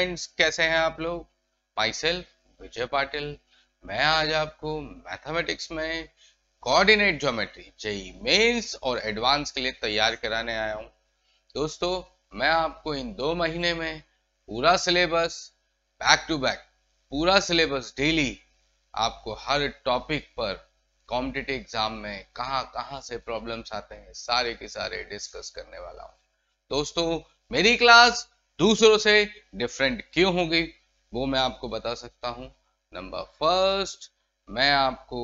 Friends कैसे हैं आप लोग माई सेल्फ विजय पाटिल मैं आज आपको मैथमेटिक्स में कोऑर्डिनेट ज्योमेट्री जेई मेंस और एडवांस के लिए तैयार कराने आया हूं दोस्तों मैं आपको इन दो महीने में पूरा सिलेबस बैक टू बैक पूरा सिलेबस डेली आपको हर टॉपिक पर कॉम्पिटेटिव एग्जाम में कहां कहां से प्रॉब्लम्स आते हैं सारे के सारे डिस्कस करने वाला हूं दोस्तों मेरी क्लास दूसरों से डिफरेंट क्यों होगी वो मैं आपको बता सकता हूं नंबर फर्स्ट मैं आपको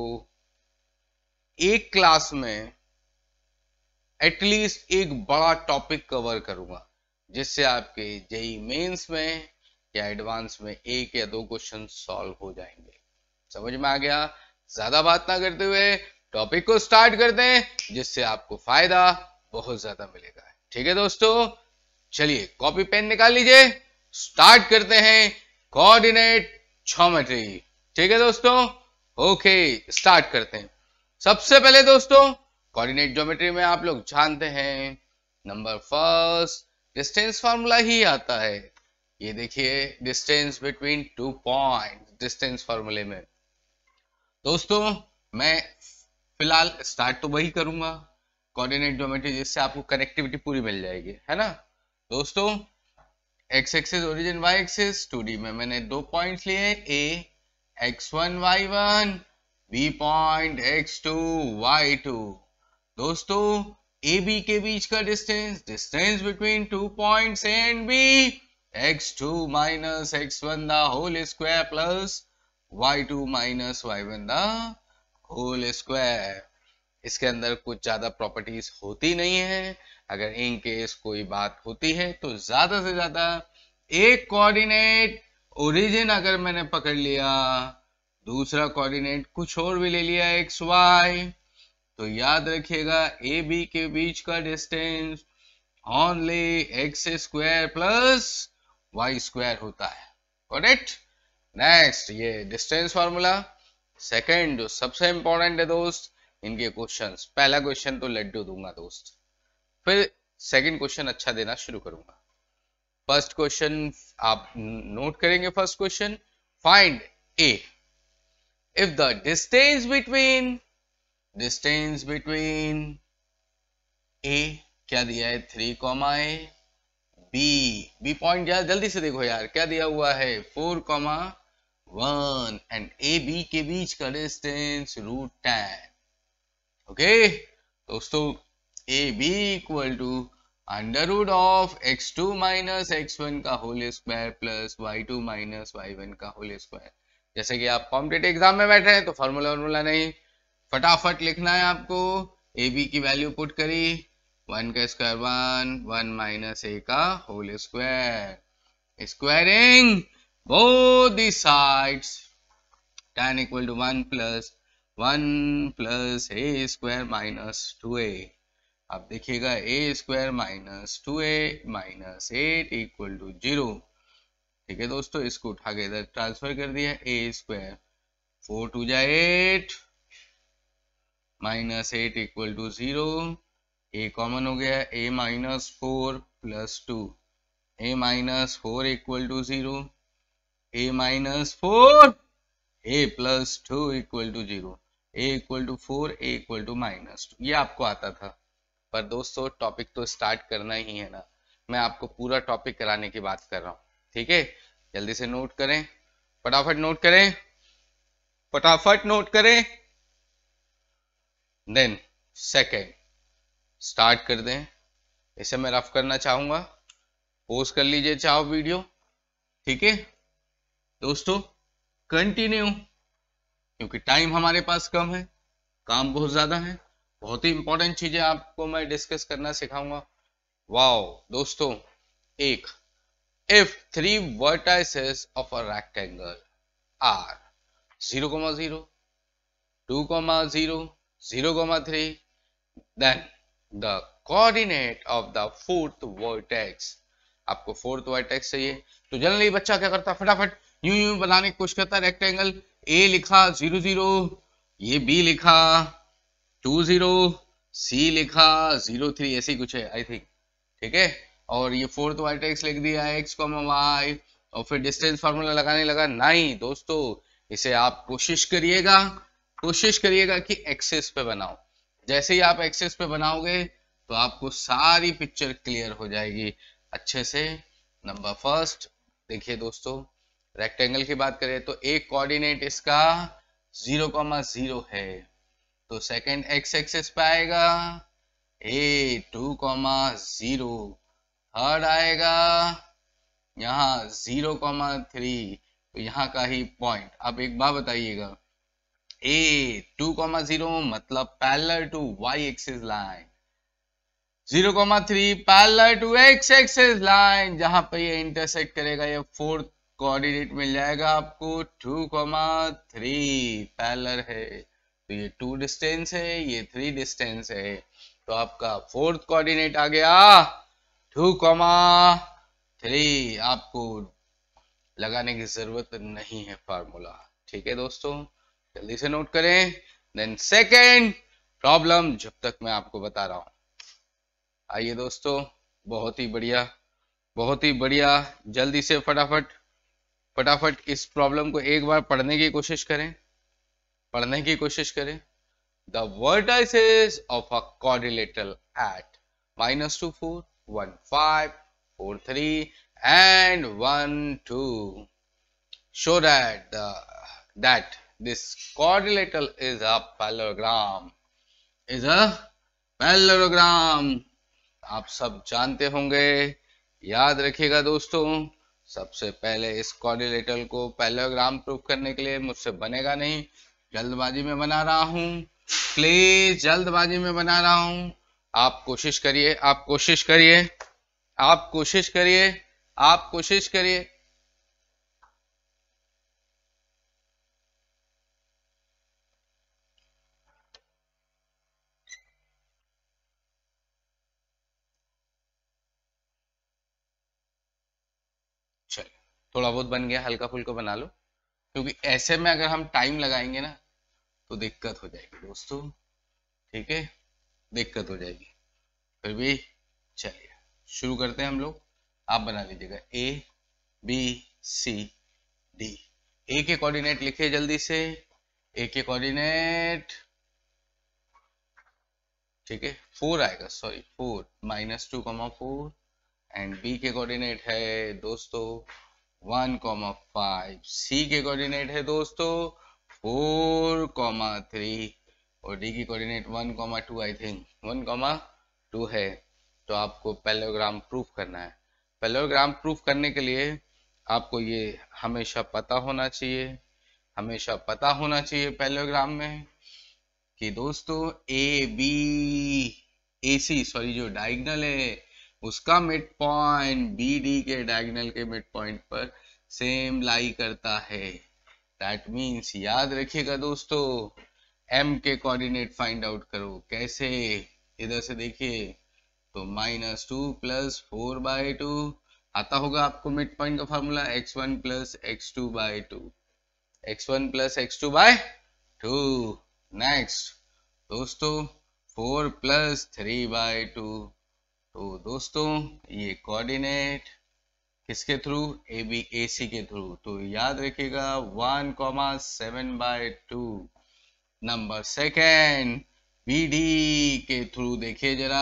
एक क्लास में एटलीस्ट एक बड़ा टॉपिक कवर करूंगा जिससे आपके जेई मेंस e में या एडवांस में एक या दो क्वेश्चन सॉल्व हो जाएंगे समझ में आ गया ज्यादा बात ना करते हुए टॉपिक को स्टार्ट करते हैं जिससे आपको फायदा बहुत ज्यादा मिलेगा ठीक है दोस्तों चलिए कॉपी पेन निकाल लीजिए स्टार्ट करते हैं कोऑर्डिनेट ज्योमेट्री ठीक है दोस्तों ओके स्टार्ट करते हैं सबसे पहले दोस्तों कोऑर्डिनेट ज्योमेट्री में आप लोग जानते हैं नंबर फर्स्ट डिस्टेंस फार्मूला ही आता है ये देखिए distance between two point distance फार्मूले में दोस्तों मैं फिलहाल स्टार्ट तो वही करूंगा कोऑर्डिनेट ज्योमेट्री जिससे आपको कनेक्टिविटी पूरी मिल जाएगी है ना दोस्तों X axis origin Y axis two D में मैंने दो पॉइंट्स लिए A X one Y one B point X two Y two दोस्तों ए बी के बीच का distance distance between two points and B X two minus X one the whole square plus Y two minus Y one the whole square इसके अंदर कुछ ज्यादा properties होती नहीं है अगर इन केस कोई बात होती है तो ज्यादा से ज्यादा एक कोऑर्डिनेट ओरिजिन अगर मैंने पकड़ लिया दूसरा कोऑर्डिनेट कुछ और भी ले लिया एक्स वाई तो याद रखिएगा ए बी के बीच का distance only X square plus Y square होता है करेक्ट नेक्स्ट ये डिस्टेंस फार्मूला सेकंड जो सबसे इंपॉर्टेंट है दोस्त इनके क्वेश्चंस पहला क्वेश्चन तो लड्डू दूंगा दोस्त फिर सेकंड क्वेश्चन अच्छा देना शुरू करूंगा फर्स्ट क्वेश्चन आप नोट करेंगे first question find A if the distance between distance between A क्या दिया है three comma A B B point यार जल्दी से देखो यार क्या दिया हुआ है four comma one and A B के बीच का डिस्टेंस रूट टेन ओके दोस्तों A B equal to under root of X two minus X one का whole square plus Y two minus Y one का होल स्क्वायर जैसे कि आप competitive exam में बैठे हैं तो फॉर्मूला वर्मूला नहीं फटाफट लिखना है आपको ए बी की वैल्यू पुट करी वन का square one one minus A का whole square squaring both the sides tan equal to 1 plus 1 plus a square minus 2a आप देखिएगा A square minus two A minus eight equal to zero ठीक है दोस्तों इसको उठा के इधर ट्रांसफर कर दिया ए स्क्वायर फोर टू जा eight minus eight equal to zero A common हो गया A minus four plus two A minus four equal to zero A minus four A plus two equal to zero A equal to four A equal to minus two ये आपको आता था पर दोस्तों topic तो start करना ही है ना मैं आपको पूरा टॉपिक कराने की बात कर रहा हूँ ठीक है जल्दी से नोट करें फटाफट नोट करें फटाफट नोट करें देन सेकेंड स्टार्ट कर दें इसे मैं रफ करना चाहूंगा पोस्ट कर लीजिए चाहो वीडियो ठीक है दोस्तों कंटिन्यू क्योंकि टाइम हमारे पास कम है काम बहुत ज्यादा है बहुत ही इंपॉर्टेंट चीजें आपको मैं डिस्कस करना सिखाऊंगा वाओ दोस्तों एक if three vertices of a rectangle are zero comma zero two comma zero zero comma three then the coordinate of the fourth vertex आपको फोर्थ वर्टेक्स चाहिए तो जनरली बच्चा क्या करता फटाफट यूं यूं बनाने की कोशिश करता है रेक्टेंगल ए लिखा जीरो जीरो ये बी लिखा टू जीरो सी लिखा जीरो थ्री ऐसे ही कुछ है आई थिंक ठीक है और ये फोर्थ वाइट एक्स लिख दिया एक्स कॉमा वाई और फिर डिस्टेंस फार्मूला लगाने लगा नहीं दोस्तों इसे आप कोशिश करिएगा कोशिश करिएगा कि एक्सेस पे बनाओ जैसे ही आप एक्सेस पे बनाओगे तो आपको सारी पिक्चर क्लियर हो जाएगी अच्छे से नंबर फर्स्ट देखिए दोस्तों रेक्टेंगल की बात करें तो एक कोऑर्डिनेट इसका जीरो कॉमा जीरो है तो सेकेंड एक्स एक्सेस पे आएगा A two comma zero third आएगा यहाँ जीरो कॉमा थ्री तो यहाँ का ही पॉइंट आप एक बार बताइएगा ए टू कॉमा जीरो मतलब parallel to Y axis line zero comma three parallel to X axis line जहां पे ये इंटरसेक्ट करेगा ये फोर्थ कोऑर्डिनेट मिल जाएगा आपको टू कॉमा थ्री पैलर है तो ये टू डिस्टेंस है ये थ्री डिस्टेंस है तो आपका फोर्थ कोऑर्डिनेट आ गया टू कॉमा थ्री आपको लगाने की जरूरत नहीं है फार्मूला ठीक है दोस्तों जल्दी से नोट करें देन सेकेंड प्रॉब्लम जब तक मैं आपको बता रहा हूं आइए दोस्तों बहुत ही बढ़िया बहुत ही बढ़िया जल्दी से फटाफट फटाफट इस प्रॉब्लम को एक बार पढ़ने की कोशिश करें पढ़ने की कोशिश करें the vertices of a quadrilateral at minus two four one five four three and one two show that the that this quadrilateral is a parallelogram is a आप सब जानते होंगे याद रखिएगा दोस्तों सबसे पहले इस कॉर्डिलेटर को पैलोग्राम प्रूफ करने के लिए मुझसे बनेगा नहीं जल्दबाजी में बना रहा हूं प्लीज जल्दबाजी में बना रहा हूं आप कोशिश करिए आप कोशिश करिए आप कोशिश करिए आप कोशिश करिए थोड़ा बहुत बन गया हल्का फुल्का बना लो क्योंकि ऐसे में अगर हम टाइम लगाएंगे ना तो दिक्कत हो जाएगी दोस्तों ठीक है दिक्कत हो जाएगी फिर भी चलिए शुरू करते हैं हम लोग आप बना लीजिएगा ए बी सी डी ए के कोऑर्डिनेट लिखिए जल्दी से ए के कोऑर्डिनेट ठीक है फोर आएगा sorry four minus two comma four and B के कोऑर्डिनेट है दोस्तों वन कॉमा फाइव सी के कोऑर्डिनेट है दोस्तों 4 comma 3 और डी की coordinate one comma two I think one comma two है तो आपको पैलोग्राम प्रूफ करना है पैलोग्राम प्रूफ करने के लिए आपको ये हमेशा पता होना चाहिए हमेशा पता होना चाहिए पैलोग्राम में कि दोस्तों A B A C sorry जो डायगनल है उसका मिड पॉइंट बी डी के डायगनल के मिड पॉइंट पर सेम लाई करता है दैट मीन्स याद रखिएगा दोस्तों एम के कोऑर्डिनेट फाइंड आउट करो कैसे इधर से देखिए तो minus two plus four by two आता होगा आपको मिड पॉइंट का formula X one plus X two by two X one plus X two by two next दोस्तों four plus three by two तो दोस्तों ये कोऑर्डिनेट किसके थ्रू ए बी ए सी के थ्रू तो याद रखिएगा one comma seven by two number second B D के थ्रू देखिए जरा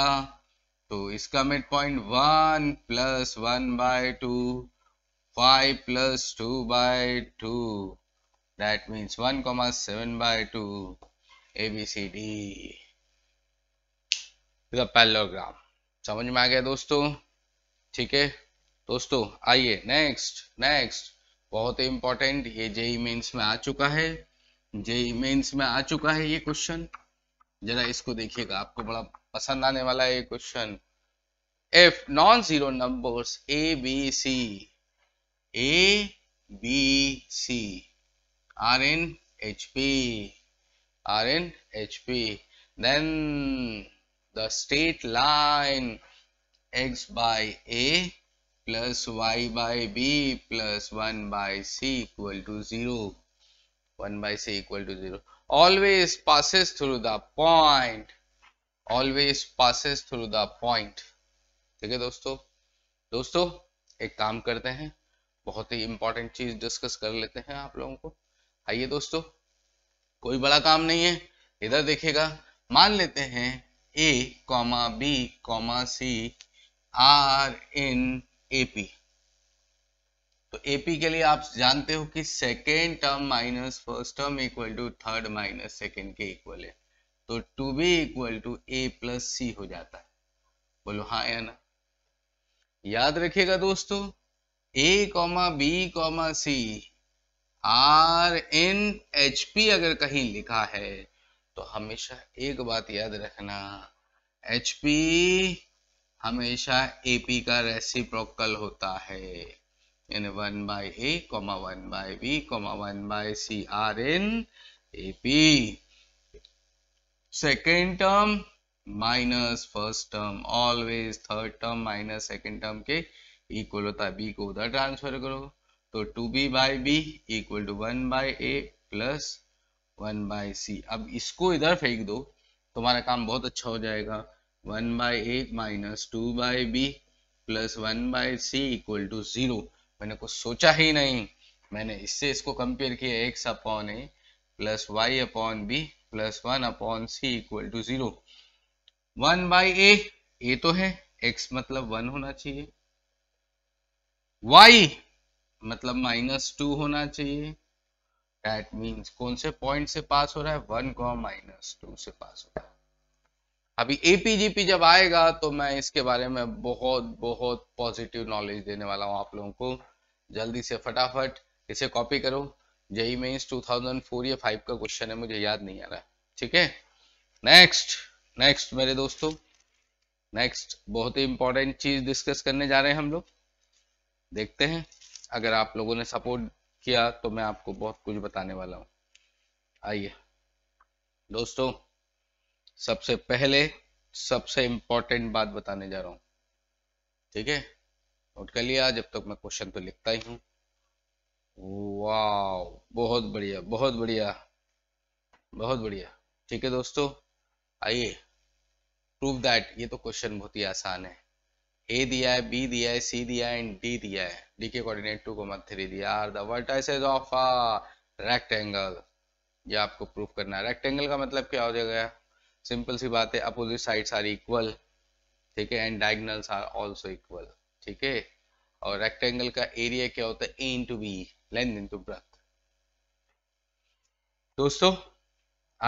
तो इसका mid point one plus one by two five plus two by two that means one comma seven by two A B C D parallelogram समझ में आ गया दोस्तों ठीक है दोस्तों आइए नेक्स्ट नेक्स्ट बहुत इंपॉर्टेंट ये जेई मेंस e में आ चुका है जेई मेंस e में आ चुका है ये क्वेश्चन जरा इसको देखिएगा आपको बड़ा पसंद आने वाला है ये question if non zero numbers A B C A B C are N H P are N H P then the straight line X by A plus Y by B plus one by C equal to zero one by C equal to zero always passes through the point always passes through the point ठीक है दोस्तों दोस्तों एक काम करते हैं बहुत ही important चीज डिस्कस कर लेते हैं आप लोगों को आइए दोस्तों कोई बड़ा काम नहीं है इधर देखेगा मान लेते हैं A comma B comma C are in AP तो एपी के लिए आप जानते हो कि second term minus first term equal to third minus second के इक्वल है तो two B equal to A plus C हो जाता है बोलो हा या ना याद रखिएगा दोस्तों A comma B comma C are N H P अगर कहीं लिखा है तो हमेशा एक बात याद रखना एच पी हमेशा ए पी का रेसिप्रोकल होता है यानी one by A comma one by B comma one by C are in A P second term minus first term always third term minus second term के equal होता है B को उधर transfer करो तो two B by B equal to one by A plus one by C अब इसको इधर फेंक दो तुम्हारा काम बहुत अच्छा हो जाएगा one by A minus two by B plus one by C equal to zero मैंने कुछ सोचा ही नहीं मैंने इससे इसको कंपेयर किया X upon A plus Y upon B plus one upon C equal to zero one by A A तो है एक्स मतलब वन होना चाहिए वाई मतलब माइनस टू होना चाहिए दैट मीन्स कौन से पॉइंट से पास हो रहा है वन कॉम माइनस टू से पास हो रहा है अभी एपीजीपी जब आएगा तो मैं इसके बारे में बहुत बहुत पॉजिटिव नॉलेज देने वाला हूँ आप लोगों को जल्दी से फटाफट इसे कॉपी करो जेई मेन्स 2004 या 5 का क्वेश्चन है मुझे याद नहीं आ रहा ठीक है नेक्स्ट नेक्स्ट मेरे दोस्तों नेक्स्ट बहुत ही इंपॉर्टेंट चीज डिस्कस करने जा रहे हैं हम लोग देखते हैं अगर आप लोगों ने सपोर्ट किया तो मैं आपको बहुत कुछ बताने वाला हूँ आइए दोस्तों सबसे पहले सबसे इंपॉर्टेंट बात बताने जा रहा हूं ठीक है नोट कर लिया जब तक मैं क्वेश्चन तो लिखता ही हूं वाह बहुत बढ़िया बहुत बढ़िया बहुत बढ़िया ठीक है दोस्तों आइए प्रूव दैट ये तो क्वेश्चन बहुत ही आसान है ए दिया है बी दिया है सी दिया है एंड डी दिया है डी के कोऑर्डिनेट टू को मत थ्री दिया are the vertices of rectangle ये आपको प्रूफ करना है रेक्टेंगल का मतलब क्या हो जाएगा सिंपल सी बात है अपोजिट साइड्स आर इक्वल ठीक है and diagonals are also equal ठीक है और रेक्टेंगल का एरिया क्या होता है A into B length into breadth दोस्तों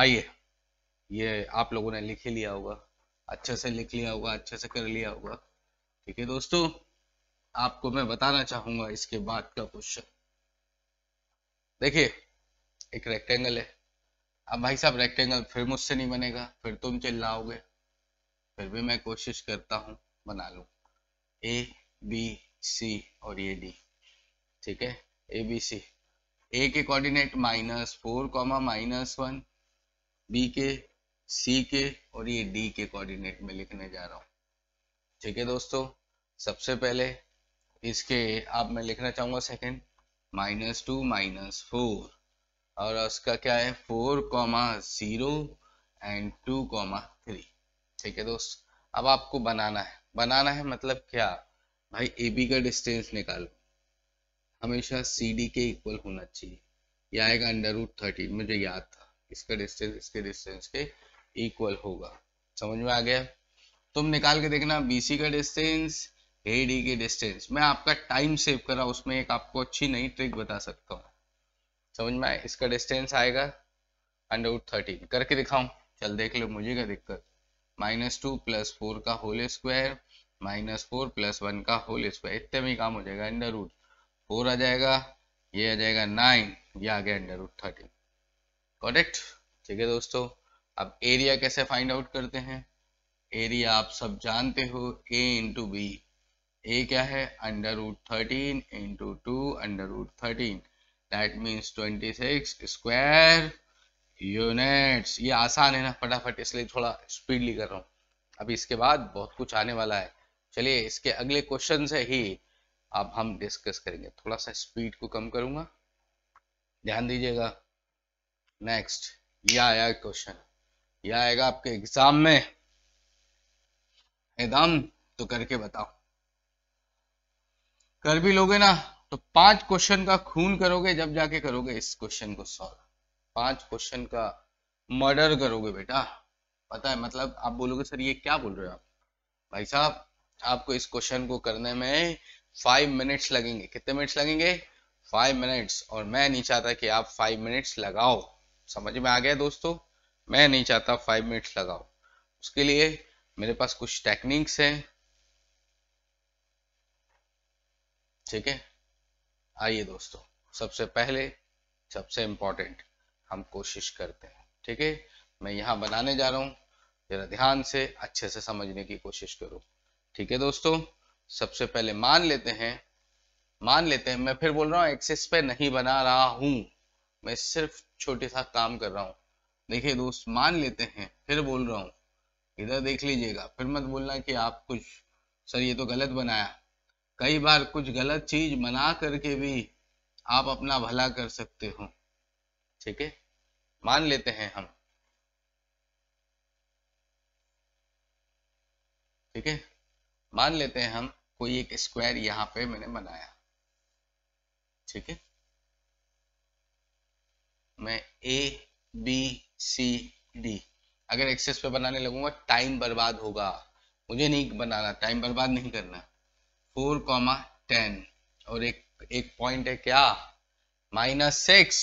आइए ये आप लोगों ने लिख ही लिया होगा अच्छे से लिख लिया होगा अच्छे से कर लिया होगा ठीक है दोस्तों आपको मैं बताना चाहूंगा इसके बाद का क्वेश्चन देखिए एक रेक्टेंगल है अब भाई साहब रेक्टेंगल फिर मुझसे नहीं बनेगा फिर तुम तो चिल्लाओगे फिर भी मैं कोशिश करता हूँ बना लू ए बी सी और ये डी ठीक है ए बी सी ए के coordinate minus four comma minus one B के सी के और ये डी के कोऑर्डिनेट में लिखने जा रहा हूँ ठीक है दोस्तों सबसे पहले इसके आप मैं लिखना चाहूंगा second minus two minus four और उसका क्या है four comma zero and two comma three ठीक है दोस्त अब आपको बनाना है बनाना है मतलब क्या भाई ए बी का डिस्टेंस निकालो हमेशा सी डी के इक्वल होना चाहिए यह आएगा अंडर रूट थर्टीन मुझे याद था इसका डिस्टेंस इसके डिस्टेंस के इक्वल होगा समझ में आ गया तुम निकाल के देखना बी सी का डिस्टेंस ए डी के डिस्टेंस मैं आपका टाइम सेव कर रहा हूँ उसमें एक आपको अच्छी नई ट्रिक बता सकता हूँ समझ में इसका डिस्टेंस आएगा अंडर उड थर्टीन करके दिखाऊं चल देख लो मुझे क्या दिक्कत माइनस टू प्लस फोर का whole square minus four plus one का होल स्क्वायर इतने में काम हो जाएगा अंडर उड फोर आ जाएगा ये आ जाएगा नाइन ये आ गया अंडर उड थर्टीन करेक्ट ठीक है दोस्तों अब एरिया कैसे फाइंड आउट करते हैं एरिया आप सब जानते हो ए इंटू बी ए क्या है under root thirteen into two under root thirteen that means 26 square units ये आसान है ना फटाफट इसलिए थोड़ा स्पीडली कर रहा हूँ अभी इसके बाद बहुत कुछ आने वाला है चलिए इसके अगले क्वेश्चन से ही अब हम डिस्कस करेंगे थोड़ा सा स्पीड को कम करूंगा ध्यान दीजिएगा नेक्स्ट यह आया क्वेश्चन यह आएगा आपके एग्जाम में एकदम तो करके बताओ कर भी लोगे ना तो पांच क्वेश्चन का खून करोगे जब जाके करोगे इस क्वेश्चन को सॉल्व पांच क्वेश्चन का मर्डर करोगे बेटा पता है मतलब आप बोलोगे सर ये क्या बोल रहे हो आप भाई साहब आपको इस क्वेश्चन को करने में फाइव मिनट्स लगेंगे कितने मिनट्स लगेंगे फाइव मिनट्स और मैं नहीं चाहता कि आप फाइव मिनट्स लगाओ समझ में आ गया दोस्तों मैं नहीं चाहता फाइव मिनट्स लगाओ उसके लिए मेरे पास कुछ टेक्निक्स हैं ठीक है आइए दोस्तों सबसे पहले सबसे इम्पोर्टेंट हम कोशिश करते हैं ठीक है मैं यहाँ बनाने जा रहा हूँ जरा ध्यान से अच्छे से समझने की कोशिश करो ठीक है दोस्तों सबसे पहले मान लेते हैं मान लेते हैं मैं फिर बोल रहा हूँ एक्सेस पे नहीं बना रहा हूँ मैं सिर्फ छोटे सा काम कर रहा हूँ देखिए दोस्त मान लेते हैं फिर बोल रहा हूँ इधर देख लीजिएगा फिर मत बोलना कि आप कुछ सर ये तो गलत बनाया कई बार कुछ गलत चीज मना करके भी आप अपना भला कर सकते हो ठीक है मान लेते हैं हम ठीक है मान लेते हैं हम कोई एक स्क्वायर यहां पे मैंने बनाया ठीक है मैं ए बी सी डी अगर एक्सेस पे बनाने लगूंगा टाइम बर्बाद होगा मुझे नहीं बनाना टाइम बर्बाद नहीं करना फोर कॉमा टेन और एक एक पॉइंट है क्या minus six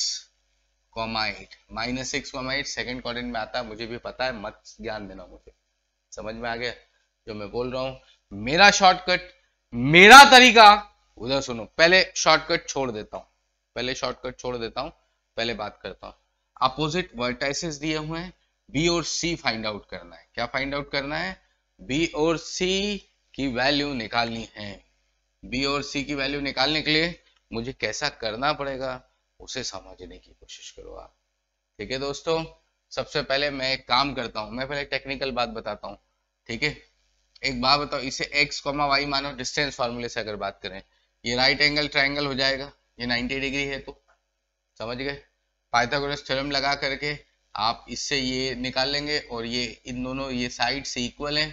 comma eight minus six comma eight second quadrant में आता है मुझे भी पता है मत ज्ञान देना मुझे समझ में आ गया जो मैं बोल रहा हूं मेरा शॉर्टकट मेरा तरीका उधर सुनो पहले शॉर्टकट छोड़ देता हूं पहले शॉर्टकट छोड़ देता हूं पहले बात करता हूं अपोजिट वर्टाइसिस दिए हुए हैं बी और सी फाइंड आउट करना है क्या फाइंड आउट करना है बी और सी की वैल्यू निकालनी है बी और सी की वैल्यू निकालने के लिए मुझे कैसा करना पड़ेगा उसे समझने की कोशिश करो आप ठीक है दोस्तों सबसे पहले मैं एक काम करता हूँ मैं पहले टेक्निकल बात बताता हूँ ठीक है एक बात बताओ इसे एक्स कॉमा वाई मानो डिस्टेंस फार्मूले से अगर बात करें ये राइट एंगल ट्राइंगल हो जाएगा ये 90 डिग्री है तो समझ गए पाइथागोरस थ्योरम लगा करके आप इससे ये निकाल लेंगे और ये इन दोनों ये साइड से इक्वल है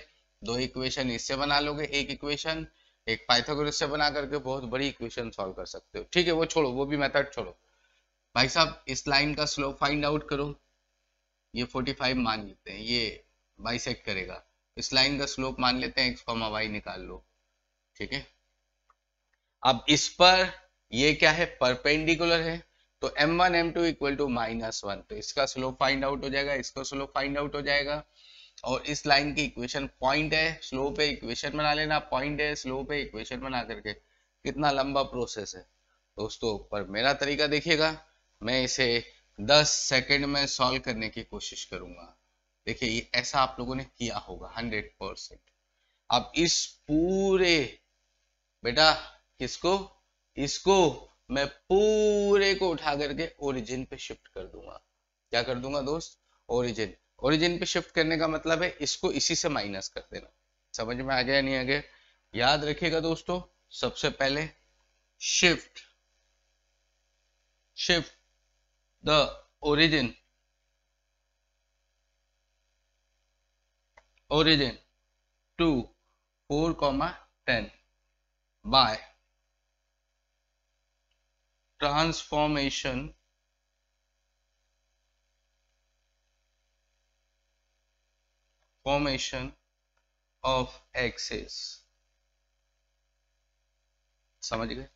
दो इक्वेशन इससे बना लोगे एक इक्वेशन एक पाइथागोरस से बना करके बहुत बड़ी इक्वेशन सॉल्व कर सकते हो ठीक है वो छोड़ो वो भी मेथड छोड़ो भाई साहब इस लाइन का स्लोप फाइंड आउट करो ये 45 मान लेते हैं ये बाइसेक्ट करेगा इस लाइन का स्लोप मान लेते हैं एक्स कॉमा वाई निकाल लो ठीक है अब इस पर ये क्या है परपेंडिकुलर है तो M one M two equal to minus one तो इसका स्लोप फाइंड आउट हो जाएगा इसका स्लोप फाइंड आउट हो जाएगा और इस लाइन की इक्वेशन पॉइंट है स्लो पे इक्वेशन बना लेना पॉइंट है स्लो पे इक्वेशन बना करके कितना लंबा प्रोसेस है दोस्तों पर मेरा तरीका देखिएगा मैं इसे 10 सेकंड में सॉल्व करने की कोशिश करूंगा देखिए ये ऐसा आप लोगों ने किया होगा 100 परसेंट अब इस पूरे बेटा किसको इसको मैं पूरे को उठा करके ओरिजिन पे शिफ्ट कर दूंगा क्या कर दूंगा दोस्त ओरिजिन ओरिजिन पे शिफ्ट करने का मतलब है इसको इसी से माइनस कर देना समझ में आ गया नहीं आ गया याद रखिएगा दोस्तों सबसे पहले shift shift the origin origin to four comma ten by transformation formation of axis समझ गए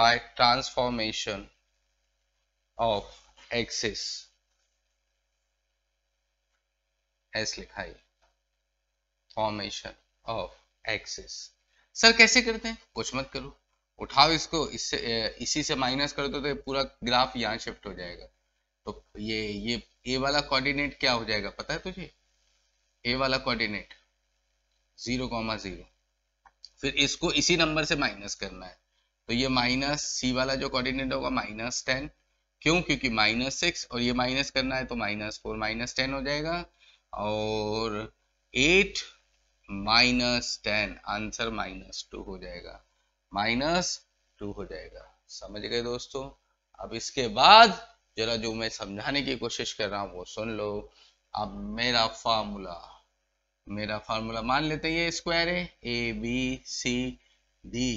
by transformation of axis ऐसे लिखा है फॉर्मेशन ऑफ axis सर कैसे करते हैं कुछ मत करो उठाओ इसको इससे इसी से माइनस कर दो तो पूरा ग्राफ यहाँ शिफ्ट हो जाएगा तो ये ये ए वाला कोऑर्डिनेट क्या हो जाएगा पता है तुझे ए वाला कोऑर्डिनेट जीरो कॉमा जीरो फिर इसको इसी नंबर से माइनस करना है तो ये माइनस सी वाला जो कोऑर्डिनेट होगा माइनस टेन क्यों क्योंकि माइनस सिक्स और ये माइनस करना है तो माइनस फोर माइनस टेन हो जाएगा और eight minus ten answer minus two हो जाएगा माइनस टू हो जाएगा समझ गए दोस्तों अब इसके बाद जरा जो मैं समझाने की कोशिश कर रहा हूँ वो सुन लो अब मेरा फार्मूला मेरा फार्मूला मान लेते हैं ये स्क्वायर है A B C D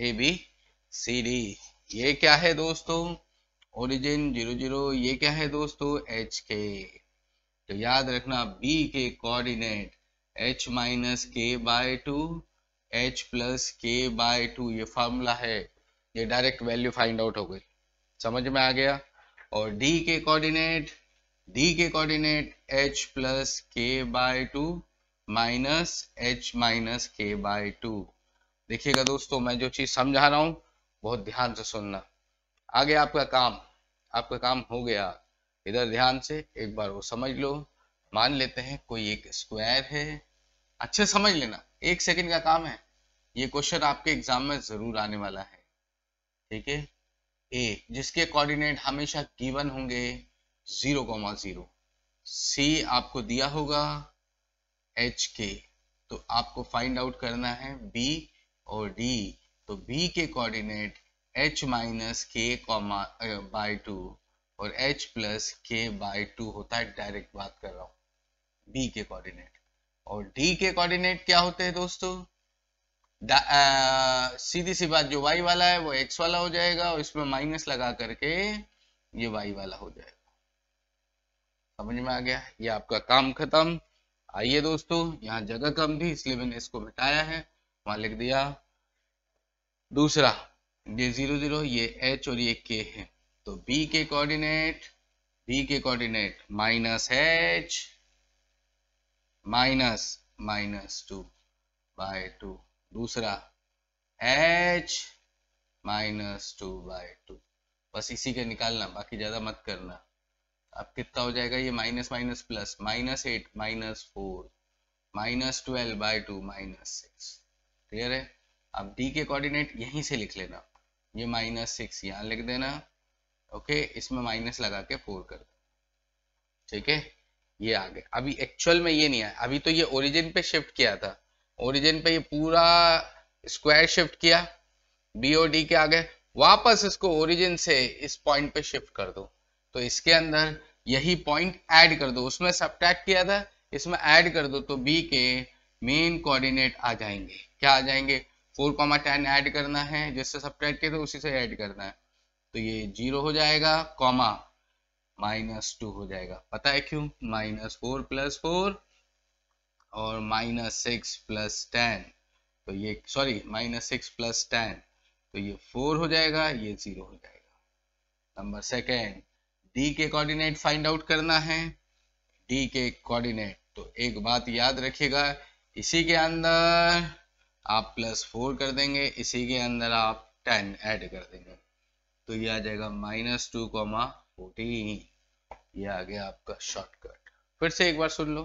A B C D ये क्या है दोस्तों ओरिजिन जीरो जीरो ये क्या है दोस्तों एच के तो याद रखना बी के coordinate H minus K by two H plus K by two ये फार्मूला है ये डायरेक्ट वैल्यू फाइंड आउट हो गई समझ में आ गया और डी के कोऑर्डिनेट डी के coordinate H plus K by two minus H minus K by two देखिएगा दोस्तों मैं जो चीज समझा रहा हूं बहुत ध्यान से सुनना आगे आपका काम आपका काम हो गया इधर ध्यान से एक बार वो समझ लो मान लेते हैं कोई एक स्क्वायर है अच्छे समझ लेना एक सेकंड का काम है ये क्वेश्चन आपके एग्जाम में जरूर आने वाला है ठीक है ए जिसके कोऑर्डिनेट हमेशा गिवन होंगे जीरो कॉमा जीरो सी आपको दिया होगा एच के तो आपको फाइंड आउट करना है बी और डी तो बी के coordinate H minus K comma by two और H plus K by two होता है डायरेक्ट बात कर रहा हूं बी के कोऑर्डिनेट और डी के कोऑर्डिनेट क्या होते हैं दोस्तों आ, सीधी सी बात जो वाई वाला है वो एक्स वाला हो जाएगा और इसमें माइनस लगा करके ये वाई वाला हो जाएगा समझ में आ गया ये आपका काम खत्म आइए दोस्तों यहाँ जगह कम थी इसलिए मैंने इसको मिटाया है वहां लिख दिया दूसरा ये जीरो जीरो ये एच और ये के है तो बी के कोऑर्डिनेट बी के coordinate minus H minus minus two by two दूसरा H minus two by two बस इसी के निकालना बाकी ज्यादा मत करना अब कितना हो जाएगा ये minus minus plus minus eight minus four minus twelve by two minus six clear है अब डी के कोऑर्डिनेट यहीं से लिख लेना ये माइनस सिक्स यहाँ लिख देना ओके इसमें माइनस लगा के फोर कर ठीक है ये आ गया अभी एक्चुअल में ये नहीं आया अभी तो ये ओरिजिन पे शिफ्ट किया था ओरिजिन पे ये पूरा स्क्वायर शिफ्ट किया बी डी के आगे वापस इसको ओरिजिन से इस पॉइंट पे शिफ्ट कर दो तो इसके अंदर यही पॉइंट ऐड कर दो उसमें सब किया था इसमें ऐड कर दो तो बी के मेन कोऑर्डिनेट आ जाएंगे क्या आ जाएंगे फोर कॉमा टेन ऐड करना है जिससे सब किया था उसी से ऐड करना है तो ये जीरो हो जाएगा कॉमा माइनस टू हो जाएगा पता है क्यों माइनस फोर प्लस फोर और माइनस सिक्स प्लस टेन तो ये sorry minus six plus ten तो ये फोर हो जाएगा ये जीरो हो जाएगा नंबर सेकेंड डी के कोऑर्डिनेट फाइंड आउट करना है डी के कोऑर्डिनेट तो एक बात याद रखिएगा इसी के अंदर आप प्लस फोर कर देंगे इसी के अंदर आप टेन ऐड कर देंगे तो ये आ जाएगा माइनस टू कॉमा फोर्टीन ये आ गया आपका शॉर्टकट फिर से एक बार सुन लो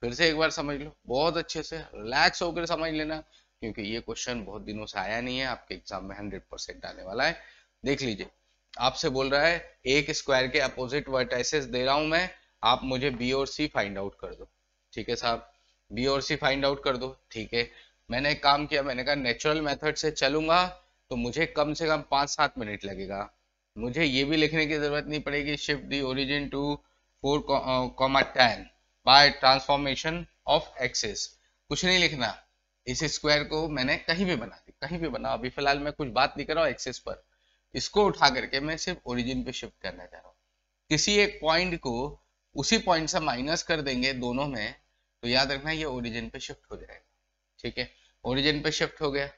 फिर से एक बार समझ लो बहुत अच्छे से रिलैक्स होकर समझ लेना क्योंकि ये क्वेश्चन बहुत दिनों से आया नहीं है आपके एग्जाम में हंड्रेड परसेंट आने वाला है देख लीजिए आपसे बोल रहा है एक स्क्वायर के अपोजिट वर्टाइसिस दे रहा हूं मैं आप मुझे बी और सी फाइंड आउट कर दो ठीक है साहब बी और सी फाइंड आउट कर दो ठीक है मैंने एक काम किया मैंने कहा नेचुरल मेथड से चलूंगा तो मुझे कम से कम पाँच सात मिनट लगेगा मुझे ये भी लिखने की जरूरत नहीं पड़ेगी shift the origin to four comma ten by transformation of axes कुछ नहीं लिखना इस स्क्वायर को मैंने कहीं भी बना दी कहीं भी बना अभी फिलहाल मैं कुछ बात नहीं कर रहा हूँ एक्सेस पर इसको उठा करके मैं सिर्फ ओरिजिन पे शिफ्ट करना चाह रहा हूँ किसी एक पॉइंट को उसी पॉइंट से माइनस कर देंगे दोनों में तो याद रखना ये ओरिजिन पे शिफ्ट हो जाएगा ठीक है ओरिजिन पे शिफ्ट हो गया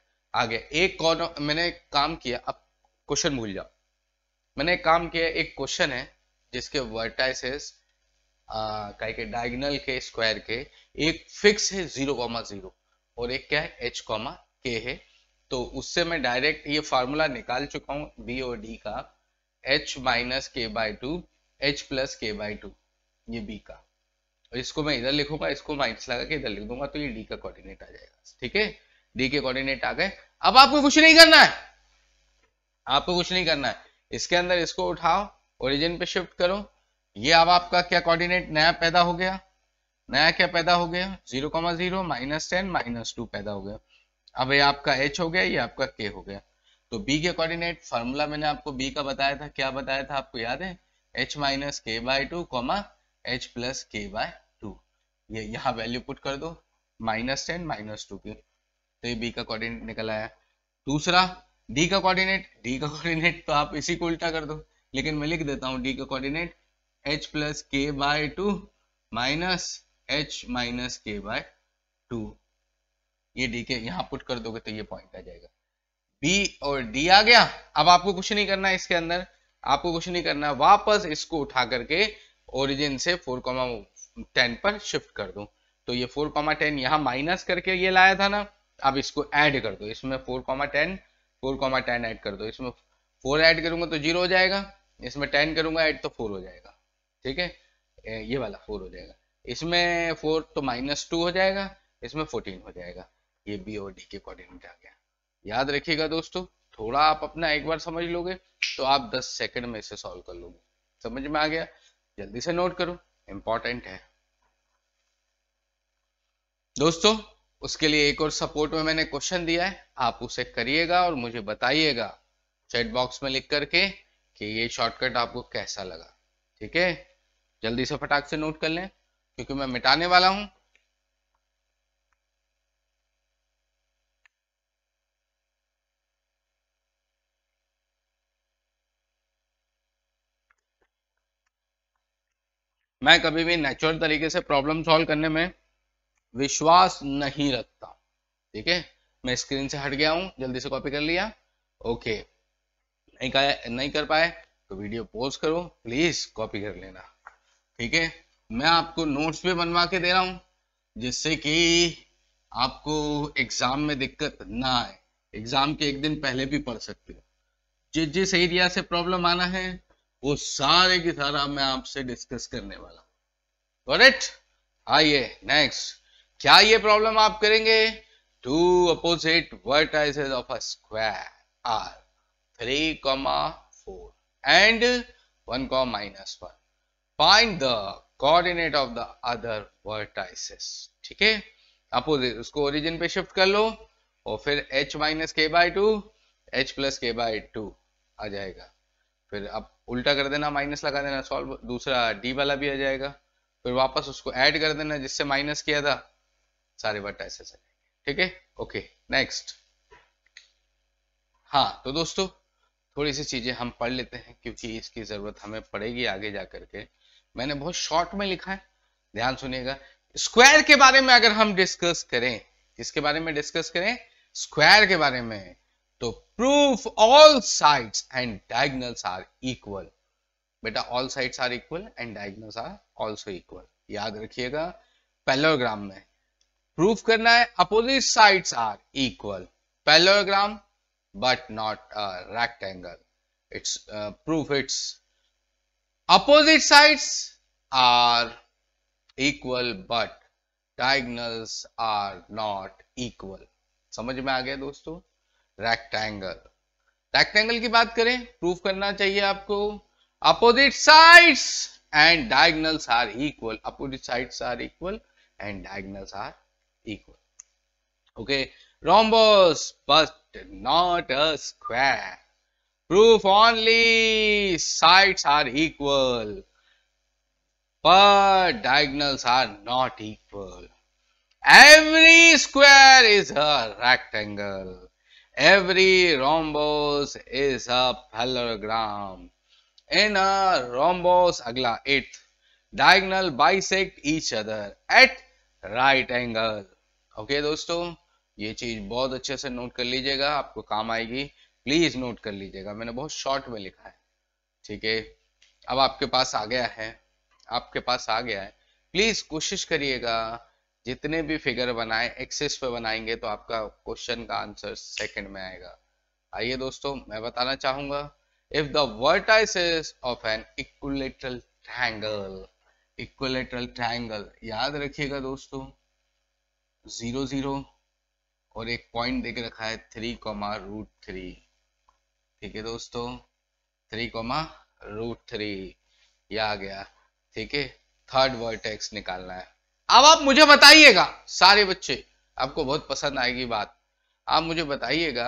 आगे एक कॉर्नर मैंने काम किया अब क्वेश्चन भूल जाओ मैंने काम किया एक क्वेश्चन है जिसके वर्टाइसेस के डायगनल के स्क्वायर के एक फिक्स है जीरो कॉमा जीरो और एक क्या है एच कॉमा के है तो उससे मैं डायरेक्ट ये फार्मूला निकाल चुका हूँ बी और डी का H minus K by two H plus K by two ये बी का और इसको मैं इधर लिखूंगा इसको माइनस लगा के इधर लिख दूंगा तो ये डी का कोऑर्डिनेट आ जाएगा ठीक है डी के कोऑर्डिनेट आ गए अब आपको कुछ नहीं करना है आपको कुछ नहीं करना है इसके अंदर इसको उठाओ ओरिजिन पे शिफ्ट करो ये अब आपका क्या कोऑर्डिनेट नया पैदा हो गया नया क्या पैदा हो गया zero comma zero minus ten minus two पैदा हो गया अब ये आपका एच हो गया ये e आपका के हो गया तो बी के कोऑर्डिनेट फॉर्मूला मैंने आपको बी का बताया था क्या बताया था आपको याद है H minus K by two comma H plus K by two ये यहाँ वैल्यू पुट कर दो माइनस टेन माइनस टू की तो ये बी का कोऑर्डिनेट निकल आया दूसरा डी का कोऑर्डिनेट डी का कोऑर्डिनेट तो आप इसी को उल्टा कर दो लेकिन मैं लिख देता हूँ डी का coordinate H plus K by two minus H minus K by two ये डी के यहाँ पुट कर दोगे तो ये पॉइंट आ जाएगा बी और डी आ गया अब आपको कुछ नहीं करना इसके अंदर आपको कुछ नहीं करना वापस इसको उठा करके ओरिजिन से फोर कॉमा टेन पर शिफ्ट कर दो तो ये फोर कॉमा टेन यहाँ माइनस करके ये लाया था ना अब इसको ऐड कर दो इसमें four comma ten four comma ten add कर दो इसमें फोर ऐड करूंगा तो जीरो हो जाएगा इसमें टेन करूंगा ऐड तो फोर हो जाएगा ठीक है ये वाला फोर हो जाएगा इसमें फोर तो माइनस टू हो जाएगा इसमें फोर्टीन हो जाएगा ये बी और डी के कोऑर्डिनेट आ गया याद रखिएगा दोस्तों थोड़ा आप अपना एक बार समझ लोगे तो आप 10 सेकंड में इसे सॉल्व कर लोगे समझ में आ गया जल्दी से नोट करो इंपॉर्टेंट है दोस्तों उसके लिए एक और सपोर्ट में मैंने क्वेश्चन दिया है आप उसे करिएगा और मुझे बताइएगा चैट बॉक्स में लिख करके कि ये शॉर्टकट आपको कैसा लगा ठीक है जल्दी से फटाक से नोट कर लें क्योंकि मैं मिटाने वाला हूं मैं कभी भी नेचुरल तरीके से प्रॉब्लम सॉल्व करने में विश्वास नहीं रखता ठीक है मैं स्क्रीन से हट गया हूं जल्दी से कॉपी कर लिया ओके नहीं कर, नहीं कर पाए तो वीडियो पोज करो प्लीज कॉपी कर लेना ठीक है मैं आपको नोट्स भी बनवा के दे रहा हूँ जिससे कि आपको एग्जाम में दिक्कत ना आए एग्जाम के एक दिन पहले भी पढ़ सकते हो जिस जिस एरिया से प्रॉब्लम आना है वो सारे की सारा मैं आपसे डिस्कस करने वाला करेक्ट आइए नेक्स्ट क्या ये प्रॉब्लम आप करेंगे two opposite vertices of a square are three comma four and one comma minus one find the coordinate of the other vertices ठीक है अपोजिट उसको ओरिजिन पे शिफ्ट कर लो और फिर h minus K by two H plus K by two आ जाएगा फिर अब उल्टा कर देना माइनस लगा देना सॉल्व दूसरा डी वाला भी आ जाएगा फिर वापस उसको ऐड कर देना जिससे माइनस किया था सारे बट ऐसे से ठीक है ओके नेक्स्ट हाँ तो दोस्तों थोड़ी सी चीजें हम पढ़ लेते हैं क्योंकि इसकी जरूरत हमें पड़ेगी आगे जा करके मैंने बहुत शॉर्ट में लिखा है ध्यान सुनिएगा स्क्वायर के बारे में अगर हम डिस्कस करें किसके बारे में डिस्कस करें स्क्वायर के बारे में तो proof all sides and diagonals are equal बेटा all sides are equal and diagonals are also equal याद रखिएगा पैलोग्राम में प्रूफ करना है opposite sides are equal parallelogram but not rectangle it's proof it's opposite sides are equal but diagonals are not equal समझ में आ गया दोस्तों रेक्टेंगल रेक्टेंगल की बात करें प्रूव करना चाहिए आपको opposite sides and diagonals are equal opposite sides are equal and diagonal are equal okay rhombus but not a square proof only sides are equal but diagonals are not equal every square is a rectangle Every rhombus is a parallelogram. In a rhombus, agla eighth, diagonal bisect each other at right angle. Okay okay, दोस्तों ये चीज बहुत अच्छे से note कर लीजिएगा आपको काम आएगी प्लीज नोट कर लीजिएगा मैंने बहुत शॉर्ट में लिखा है ठीक है अब आपके पास आ गया है आपके पास आ गया है प्लीज कोशिश करिएगा जितने भी फिगर बनाए एक्सेस पे बनाएंगे तो आपका क्वेश्चन का आंसर सेकंड में आएगा आइए दोस्तों मैं बताना चाहूंगा if the vertices of an equilateral triangle equilateral triangle याद रखिएगा दोस्तों जीरो जीरो और एक पॉइंट देख रखा है थ्री कॉमा रूट थ्री ठीक है दोस्तों थ्री कॉमा रूट थ्री या आ गया ठीक है थर्ड वर्टेक्स निकालना है अब आप मुझे बताइएगा सारे बच्चे आपको बहुत पसंद आएगी बात आप मुझे बताइएगा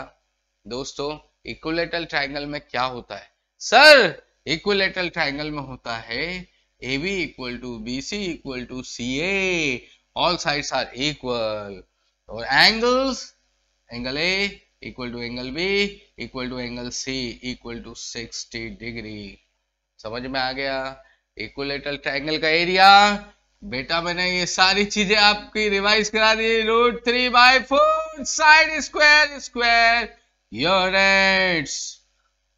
दोस्तों इक्वलेटरल ट्राइंगल में क्या होता है सर इक्वलेटरल ट्राइंगल में होता है A B equal to B C equal to C A all sides are equal और angles angle A equal to angle B equal to angle C equal to sixty degree समझ में आ गया equilateral triangle का area बेटा मैंने ये सारी चीजें आपकी रिवाइज करा दी root three by four side square square units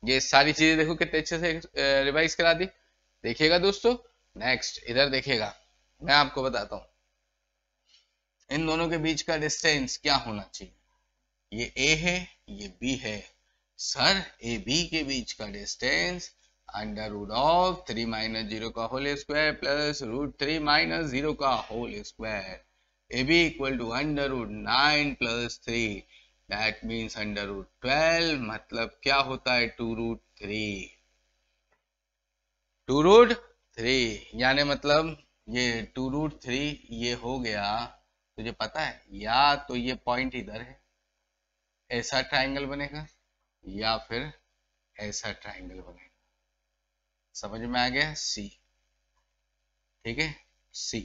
ये सारी चीजें देखो कितने अच्छे से रिवाइज करा दी देखिएगा दोस्तों नेक्स्ट इधर देखिएगा मैं आपको बताता हूं इन दोनों के बीच का डिस्टेंस क्या होना चाहिए ये ए है ये बी है सर ए बी के बीच का distance under root of three minus zero का whole square plus root three minus zero का whole square A B equal to under root nine plus three that means under root twelve मतलब क्या होता है two root three two root three यानी मतलब ये to root three ये हो गया तुझे पता है या तो ये पॉइंट इधर है ऐसा ट्राइंगल बनेगा या फिर ऐसा ट्राइंगल बनेगा समझ में आ गया सी ठीक है सी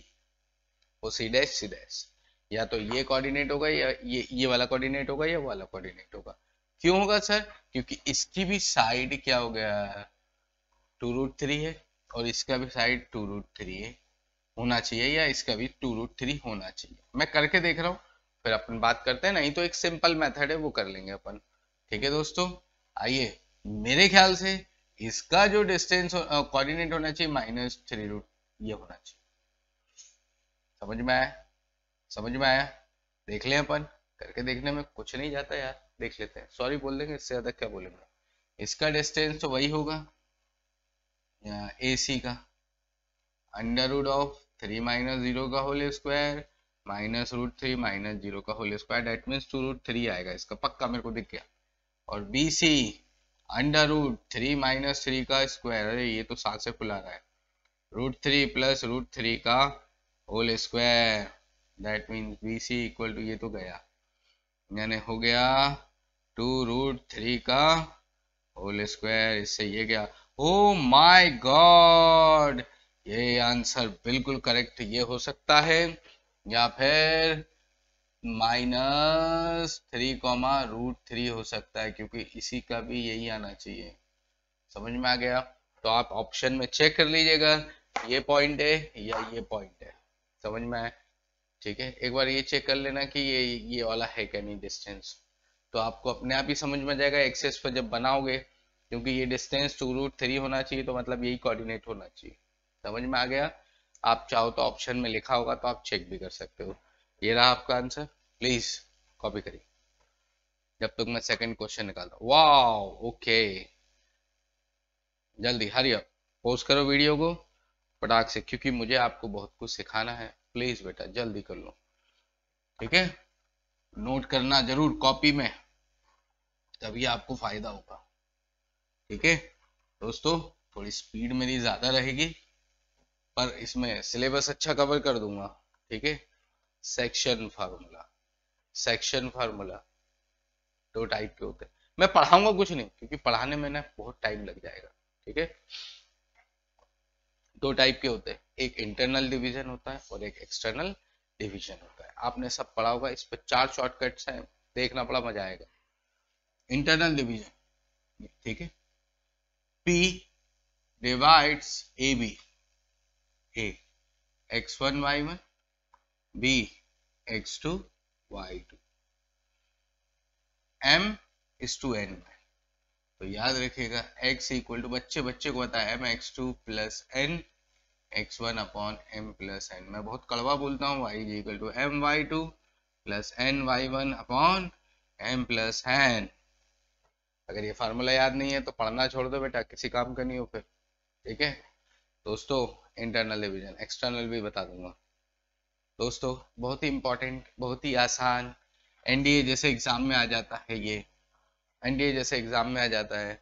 वो सी डैश सी डैश या तो ये कोऑर्डिनेट होगा या ये ये वाला कोऑर्डिनेट होगा या वाला कोऑर्डिनेट होगा क्यों होगा सर क्योंकि इसकी भी साइड क्या हो गया टू रूट थ्री है और इसका भी साइड टू रूट थ्री है होना चाहिए या इसका भी टू रूट थ्री होना चाहिए मैं करके देख रहा हूँ फिर अपन बात करते हैं नहीं तो एक सिंपल मेथड है वो कर लेंगे अपन ठीक है दोस्तों आइए मेरे ख्याल से इसका जो डिस्टेंस कोऑर्डिनेट होना चाहिए माइनस थ्री रूट ये होना चाहिए समझ में आया समझ में आया देख ले अपन करके देखने में कुछ नहीं जाता यार देख लेते हैं सॉरी बोल देंगे इससे ज्यादा क्या बोलेंगे इसका डिस्टेंस तो वही होगा ए सी का under root of three minus zero का whole square minus root three minus zero का whole square that means two root three आएगा इसका पक्का मेरे को दिख गया और B C under root three minus three का स्क्वायर अरे ये तो सात से खुला रहा है root three plus root three का whole square that mean B C equal to ये तो गया यानी हो गया टू रूट थ्री का होल स्क्वायर इससे ये गया ओ माय गॉड ये आंसर बिल्कुल करेक्ट ये हो सकता है या फिर minus three comma root three हो सकता है क्योंकि इसी का भी यही आना चाहिए समझ में आ गया तो आप ऑप्शन में चेक कर लीजिएगा ये पॉइंट है या ये पॉइंट है समझ में आया ठीक है एक बार ये चेक कर लेना कि ये ये वाला है क्या नहीं डिस्टेंस तो आपको अपने आप ही समझ में जाएगा एक्सेस पर जब बनाओगे क्योंकि ये डिस्टेंस टू रूट थ्री होना चाहिए तो मतलब यही कोऑर्डिनेट होना चाहिए समझ में आ गया आप चाहो तो ऑप्शन में लिखा होगा तो आप चेक भी कर सकते हो ये रहा आपका आंसर प्लीज कॉपी करिए जब तक मैं सेकंड क्वेश्चन निकालता हूँ वाओ ओके जल्दी हरी अब पोस्ट करो वीडियो को पटाख से क्योंकि मुझे आपको बहुत कुछ सिखाना है प्लीज बेटा जल्दी कर लो ठीक है नोट करना जरूर कॉपी में तभी आपको फायदा होगा ठीक है दोस्तों थोड़ी स्पीड मेरी ज्यादा रहेगी पर इसमें सिलेबस अच्छा कवर कर दूंगा ठीक है सेक्शन फार्मूला सेक्शन फार्मूला दो टाइप के होते हैं मैं पढ़ाऊंगा कुछ नहीं क्योंकि पढ़ाने में ना बहुत टाइम लग जाएगा ठीक है दो टाइप के होते हैं एक इंटरनल डिवीजन होता है और एक एक्सटर्नल डिवीजन होता है आपने सब पढ़ा होगा इस पर चार शॉर्टकट्स हैं देखना बड़ा मजा आएगा इंटरनल डिवीजन ठीक है P divides A B A X one Y one b x to y to m is to n तो याद रखिएगा x इक्वल टू बच्चे बच्चे को बताया M X two plus N X one upon M plus N मैं बहुत कड़वा बोलता हूँ Y equal to M Y two plus N Y one upon M plus N अगर ये फार्मूला याद नहीं है तो पढ़ना छोड़ दो बेटा किसी काम का नहीं हो फिर ठीक है दोस्तों इंटरनल डिविजन एक्सटर्नल भी बता दूंगा दोस्तों बहुत ही इंपॉर्टेंट बहुत ही आसान एनडीए जैसे एग्जाम में आ जाता है ये एनडीए जैसे एग्जाम में आ जाता है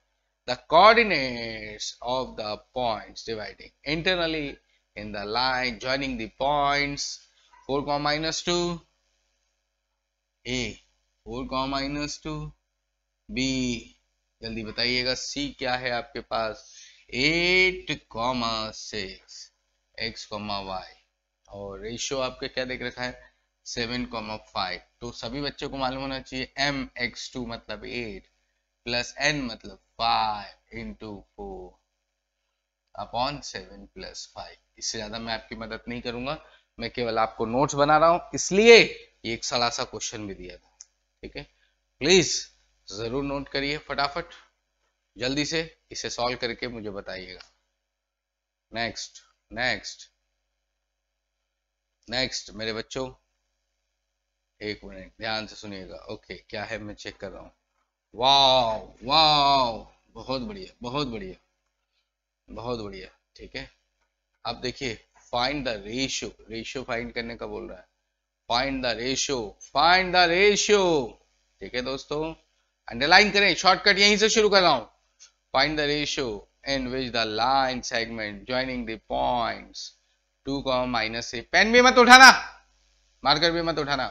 the coordinates of the points dividing internally in the line joining the points four comma minus two A four comma minus two B जल्दी बताइएगा सी क्या है आपके पास eight comma six X comma Y और रेशियो आपके क्या देख रखा है सेवन कॉमा फाइव तो सभी बच्चों को मालूम होना चाहिए एम एक्स टू मतलब एट प्लस एन मतलब five into four upon seven plus five इससे ज्यादा मैं आपकी मदद नहीं करूंगा मैं केवल आपको नोट्स बना रहा हूं इसलिए ये एक सड़ा सा क्वेश्चन भी दिया था ठीक है प्लीज जरूर नोट करिए फटाफट जल्दी से इसे सॉल्व करके मुझे बताइएगा नेक्स्ट नेक्स्ट नेक्स्ट मेरे बच्चों एक मिनट ध्यान से सुनिएगा ओके क्या है मैं चेक कर रहा हूँ वाओ वाओ बहुत बढ़िया बहुत बढ़िया बहुत बढ़िया ठीक है अब देखिए find the ratio ratio find करने का बोल रहा है find the ratio find the ratio ठीक है दोस्तों अंडरलाइन करें शॉर्टकट यहीं से शुरू कर रहा हूँ find the ratio in which the line segment joining the points two comma minus three pen भी मत उठाना मार्कर भी मत उठाना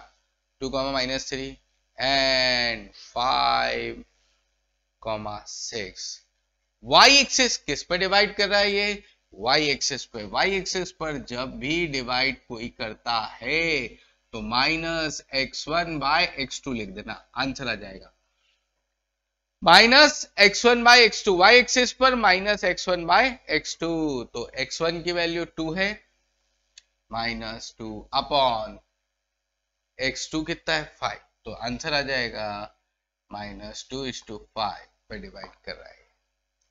two comma minus three and five comma six Y axis किस पर डिवाइड कर रहा है ये वाई एक्सिस पर वाई एक्सिस पर जब भी डिवाइड कोई करता है तो minus X one by X two लिख देना आंसर आ जाएगा minus X one by X two Y axis पर minus X one by X two तो एक्स वन की वैल्यू टू है minus two upon X two कितना है फाइव तो आंसर आ जाएगा minus two is to five पे डिवाइड कर रहा है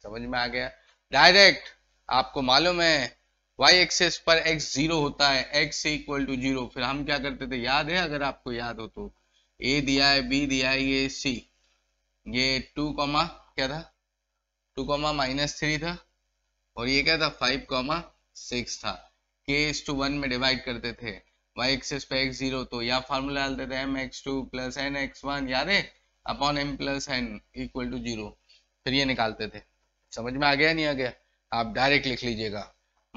समझ में आ गया डायरेक्ट आपको मालूम है वाई एक्सेस पर एक्स जीरो होता है एक्स इक्वल टू जीरो फिर हम क्या करते थे याद है अगर आपको याद हो तो ए दिया है बी दिया है ये सी ये टू कॉमा क्या था टू कॉमा माइनस थ्री था और ये क्या था फाइव कॉमा सिक्स था के एस टू वन में डिवाइड करते थे वाई एक्सेस पे एक्स जीरो तो या फार्मूला डालते थे M X two plus N X one याद है upon M plus N equal to zero फिर ये निकालते थे समझ में आ गया नहीं आ गया आप डायरेक्ट लिख लीजिएगा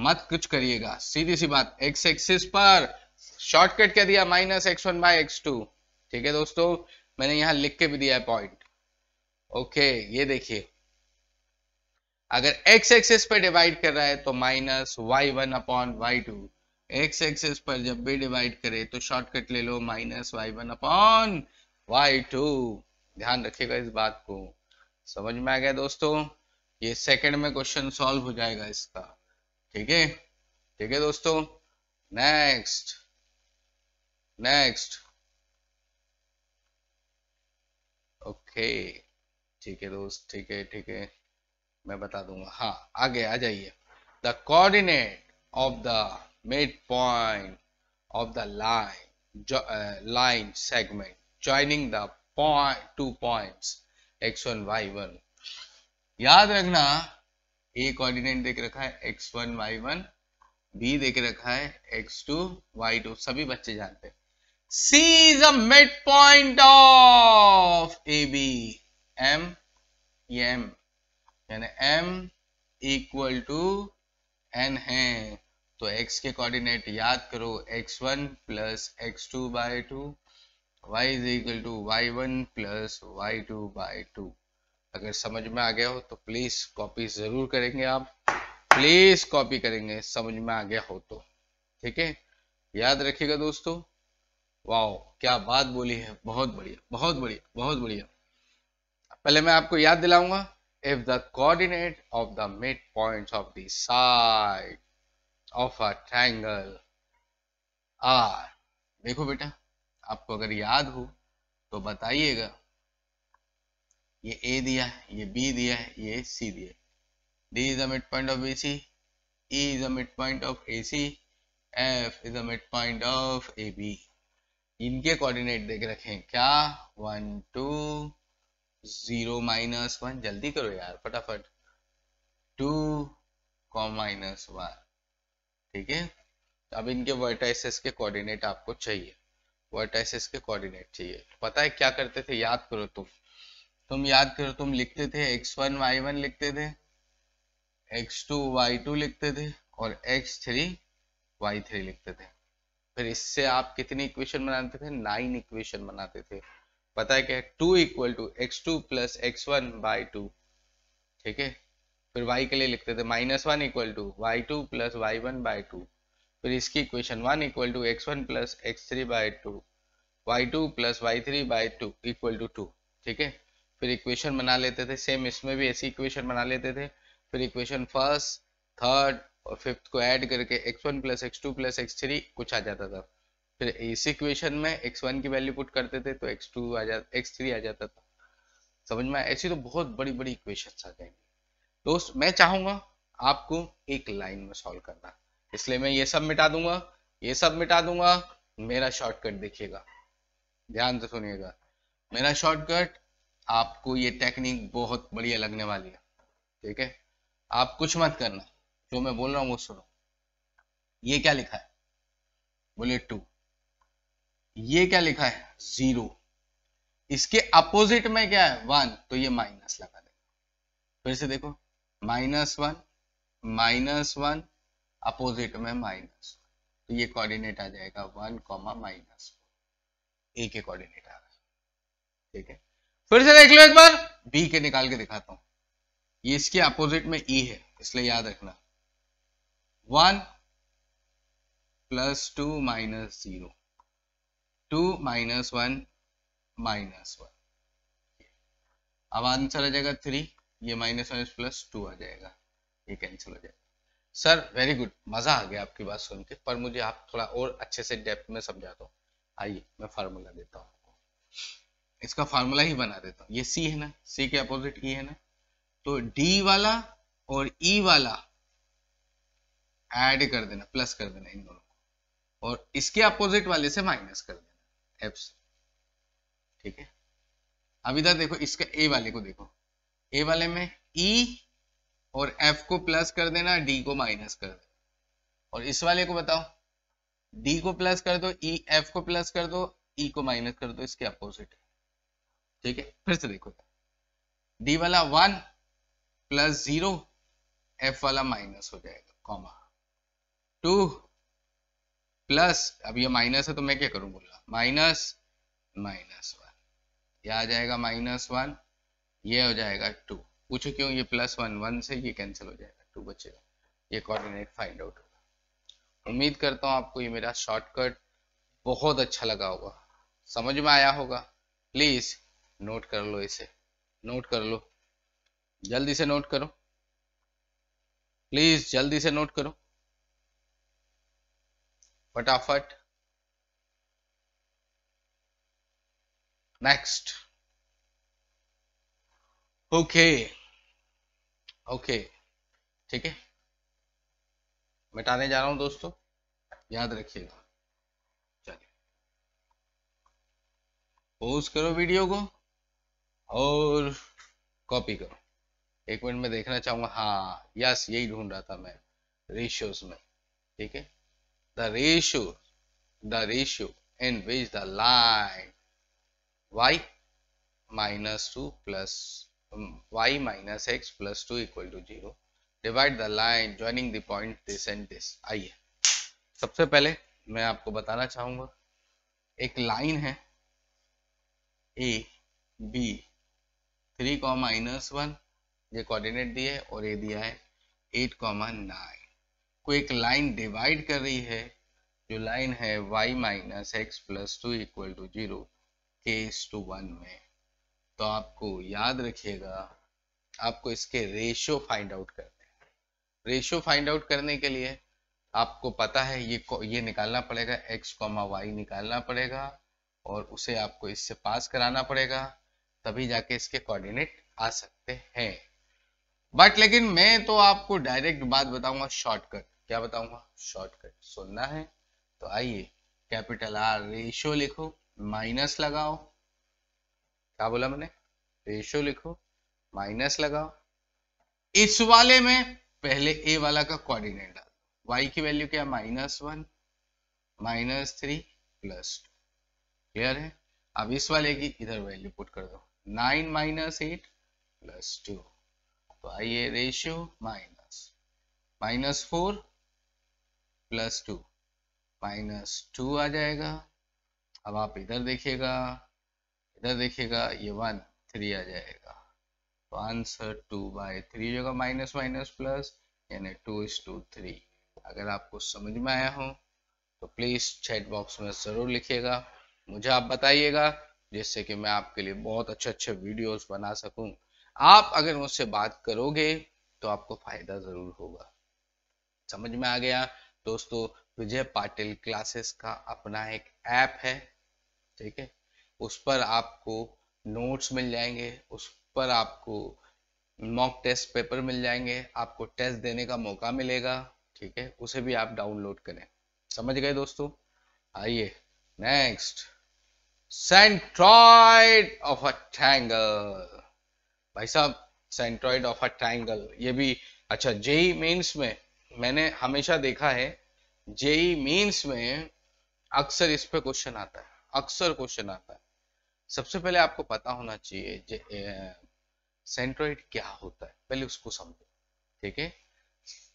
मत कुछ करिएगा सीधी सी बात एक्स एक्सिस पर शॉर्टकट क्या दिया minus X one by X two ठीक है दोस्तों मैंने यहाँ लिख के भी दिया है पॉइंट ओके ये देखिए अगर एक्स एक्सेस पर डिवाइड कर रहा है तो minus Y one upon Y two X axis पर जब भी डिवाइड करे तो शॉर्टकट ले लो minus Y one upon Y two ध्यान रखिएगा इस बात को समझ में आ गया दोस्तों ये सेकंड में क्वेश्चन सॉल्व हो जाएगा इसका ठीक है ठीक है दोस्तों नेक्स्ट नेक्स्ट ओके ठीक है दोस्त ठीक है ठीक है मैं बता दूंगा हाँ आगे आ जाइए the coordinate of the mid point of the line line segment joining the point two points X one Y one याद रखना ए कोऑर्डिनेट देख रखा है X one Y one B देख रखा है एक्स टू वाई टू सभी बच्चे जानते हैं C is a midpoint point of A B M M यानी m इक्वल टू n है तो x के कोऑर्डिनेट याद करो x1 one plus X two by two Y is equal to Y one plus Y two by two अगर समझ में आ गया हो तो प्लीज कॉपी जरूर करेंगे आप प्लीज कॉपी करेंगे समझ में आ गया हो तो ठीक है याद रखिएगा दोस्तों वाओ क्या बात बोली है बहुत बढ़िया बहुत बढ़िया बहुत बढ़िया पहले मैं आपको याद दिलाऊंगा if the coordinate of the midpoints of the side of a triangle are देखो बेटा आपको अगर याद हो तो बताइएगा ये ए दिया है ये बी दिया है ये सी दिया D is the mid point of B C E is the mid point of A C F is the mid point of A B इनके कोऑर्डिनेट देख रखें क्या one two zero minus one जल्दी करो यार फटाफट टू कॉम माइनस वन ठीक है अब इनके वर्टाइसेस के कोऑर्डिनेट आपको चाहिए वर्टाइसेस के कोऑर्डिनेट चाहिए पता है क्या करते थे याद करो तुम तुम याद करो तुम लिखते थे एक्स वन वाई वन लिखते थे एक्स टू वाई टू लिखते थे और एक्स थ्री वाई थ्री लिखते थे फिर इससे आप कितनी इक्वेशन बनाते थे नाइन इक्वेशन बनाते थे पता है क्या two equal to X two plus X one by two ठीक है फिर y के लिए लिखते थे minus one equal to Y two plus Y one by two फिर इसकी equation one equal to X one plus X three by two Y two plus Y three by two equal to two ठीक है फिर equation बना लेते थे same इसमें भी ऐसी इक्वेशन बना लेते थे फिर इक्वेशन फर्स्ट थर्ड और फिफ्थ को ऐड करके X one plus X two plus X three कुछ आ जाता था फिर इस इक्वेशन में एक्स वन की वैल्यू पुट करते थे तो एक्स टू आ जाता एक्स थ्री आ जाता था समझ में ऐसी तो बहुत बड़ी बड़ी इक्वेशन आ जाएंगे दोस्त मैं चाहूंगा आपको एक लाइन में सॉल्व करना इसलिए मैं ये सब मिटा दूंगा ये सब मिटा दूंगा मेरा शॉर्टकट देखिएगा ध्यान से सुनिएगा मेरा शॉर्टकट आपको ये टेक्निक बहुत बढ़िया लगने वाली है ठीक है आप कुछ मत करना जो मैं बोल रहा हूँ वो सुनो ये क्या लिखा है बोले टू ये क्या लिखा है जीरो इसके अपोजिट में क्या है वन तो ये माइनस लगा देगा फिर से देखो minus one minus one opposite में माइनस तो ये कोऑर्डिनेट आ जाएगा वन कॉमा माइनस ए के कोऑर्डिनेट आ रहा है ठीक है फिर से देख लो एक बार बी के निकाल के दिखाता हूं ये इसके अपोजिट में ई e है इसलिए याद रखना one plus two minus zero two minus one minus one अब आंसर आ जाएगा थ्री ये माइनस वन प्लस टू आ जाएगा ये कैंसिल हो जाएगा सर वेरी गुड मजा आ गया आपकी बात सुन के पर मुझे आप थोड़ा और अच्छे से डेप्थ में समझा दो आइए मैं फार्मूला देता हूँ आपको इसका फार्मूला ही बना देता हूँ ये सी है ना सी के अपोजिट ई e है ना तो डी वाला और ई e वाला ऐड कर देना प्लस कर देना इन दोनों को और इसके अपोजिट वाले से माइनस कर देना एप्स ठीक है अब इधर देखो इसका ए वाले को देखो ए वाले में ई e और एफ को प्लस कर देना डी को माइनस कर देना और इस वाले को बताओ डी को प्लस कर दो ई e, एफ को प्लस कर दो ई e को माइनस कर दो इसके अपोजिट ठीक है फिर से देखो डी वाला वन प्लस जीरो एफ वाला माइनस हो जाएगा कॉमा टू प्लस अब ये माइनस है तो मैं क्या करूँ बोला माइनस माइनस वन ये आ जाएगा माइनस वन ये हो जाएगा टू पूछो क्यों ये प्लस वन वन से ये कैंसिल हो जाएगा टू बचेगा ये कोऑर्डिनेट फाइंड आउट होगा उम्मीद करता हूँ आपको ये मेरा शॉर्टकट बहुत अच्छा लगा होगा समझ में आया होगा प्लीज नोट कर लो इसे नोट कर लो जल्दी से नोट करो प्लीज जल्दी से नोट करो फटाफट नेक्स्ट ओके ओके ठीक है मिटाने जा रहा हूं दोस्तों याद रखिएगा चलिए पोज करो वीडियो को और कॉपी करो एक मिनट में देखना चाहूंगा हाँ यस यही ढूंढ रहा था मैं रेशियोज में ठीक है the ratio the ratio in which the line y minus 2 plus y minus x plus 2 equal to 0 divide the line joining the point this and this आइए सबसे पहले मैं आपको बताना चाहूंगा एक लाइन है A B three comma minus one ये कोऑर्डिनेट दिए और ए दिया है एट कॉमा नाइन को एक लाइन डिवाइड कर रही है जो लाइन है y minus X plus two equal to zero K is to one में तो आपको याद रखिएगा आपको इसके रेशियो फाइंड आउट करने रेशियो फाइंड आउट करने के लिए आपको पता है ये ये निकालना पड़ेगा x कॉमा वाई निकालना पड़ेगा और उसे आपको इससे पास कराना पड़ेगा तभी जाके इसके कोऑर्डिनेट आ सकते हैं बट लेकिन मैं तो आपको डायरेक्ट बात बताऊंगा शॉर्टकट क्या बताऊंगा शॉर्टकट सुनना है तो आइए कैपिटल आर रेशियो लिखो माइनस लगाओ क्या बोला मैंने रेशियो लिखो माइनस लगाओ इस वाले में पहले ए वाला का कोऑर्डिनेट डाल वाई की वैल्यू क्या minus one minus three plus two clear है अब इस वाले की इधर वैल्यू पुट कर दो nine minus eight plus two तो आइए ratio minus minus four plus two minus two आ जाएगा अब आप इधर देखिएगा इधर देखिएगा ये वन थ्री आ जाएगा तो आंसर टू बाय थ्री जगह माइनस माइनस प्लस यानी टू इज टू थ्री अगर आपको समझ में आया हो तो प्लीज़ चैट बॉक्स में ज़रूर लिखिएगा मुझे आप बताइएगा जिससे कि मैं आपके लिए बहुत अच्छे अच्छे वीडियोस बना सकूं आप अगर मुझसे बात करोगे तो आपको फायदा ज़रूर होगा समझ में आ गया दोस्तों विजय पाटिल क्लासेस का अपना एक ऐप है ठीक है उस पर आपको नोट्स मिल जाएंगे उस पर आपको मॉक टेस्ट पेपर मिल जाएंगे आपको टेस्ट देने का मौका मिलेगा ठीक है उसे भी आप डाउनलोड करें समझ गए दोस्तों आइए next centroid of a triangle भाई साहब सेंट्रॉइड ऑफ अ ट्रायंगल ये भी अच्छा जेई मेंस e में मैंने हमेशा देखा है जेई मीन्स में अक्सर इस पे क्वेश्चन आता है अक्सर क्वेश्चन आता है सबसे पहले आपको पता होना चाहिए सेंट्रोइड क्या होता है पहले उसको समझो ठीक है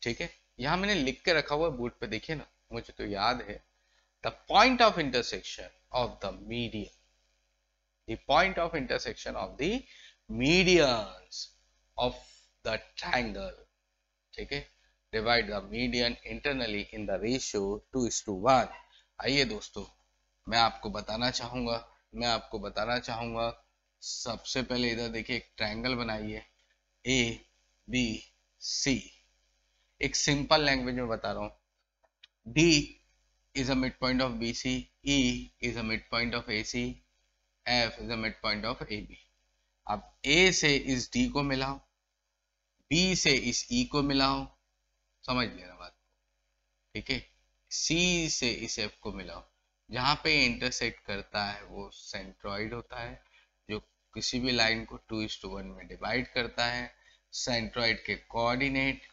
ठीक है यहां मैंने लिख के रखा हुआ है बोर्ड पे देखिए ना मुझे तो याद है the point of intersection of the medium the point of intersection of the medium of the triangle ठीक है divide the median internally in the ratio 2 is to 1. आइए दोस्तों मैं आपको बताना चाहूंगा मैं आपको बताना चाहूंगा सबसे पहले इधर देखिए एक ट्रायंगल बनाइए ए बी सी एक सिंपल लैंग्वेज में बता रहा हूं D is a mid point of B C E is a mid point of A C F is a mid point of A B अब ए से इस डी को मिलाओ बी से इस ई e को मिलाओ समझ लेना बात ठीक है सी से इस एफ को मिलाओ जहाँ पे इंटरसेक्ट करता है वो सेंट्रॉइड होता है जो किसी भी लाइन को टू इस टू वन में डिवाइड करता है सेंट्रॉइड के coordinate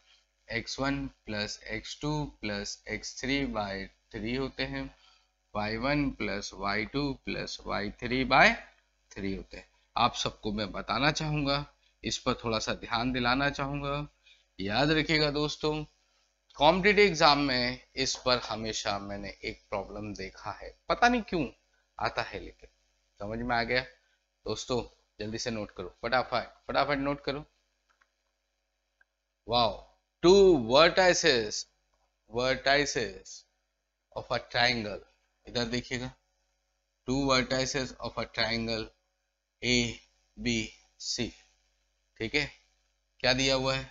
X one plus X two plus X three by three होते हैं Y one plus Y two plus Y three by three होते हैं आप सबको मैं बताना चाहूँगा इस पर थोड़ा सा ध्यान दिलाना चाहूँगा याद रखिएगा दोस्तों कॉम्पिटेटिव एग्जाम में इस पर हमेशा मैंने एक प्रॉब्लम देखा है पता नहीं क्यों आता है लेकिन समझ में आ गया दोस्तों जल्दी से नोट करो फटाफट फटाफट नोट करो wow two vertices vertices of a triangle इधर देखिएगा two vertices of a triangle A B C ठीक है क्या दिया हुआ है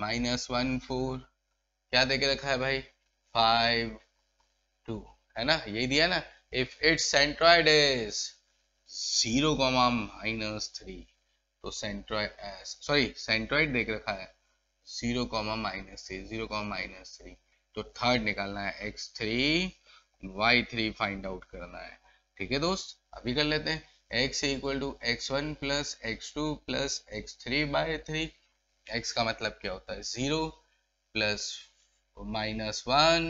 माइनस वन फोर क्या देके रखा है भाई फाइव टू है ना यही दिया ना if it's centroid is zero comma minus three तो सेंट्रॉइड सॉरी सेंट्रॉइड देख रखा है zero comma minus three zero comma minus three तो थर्ड निकालना है X three Y three find out करना है ठीक है दोस्त अभी कर लेते हैं X equal to X one plus X two plus X three by three X का मतलब क्या होता है zero plus minus one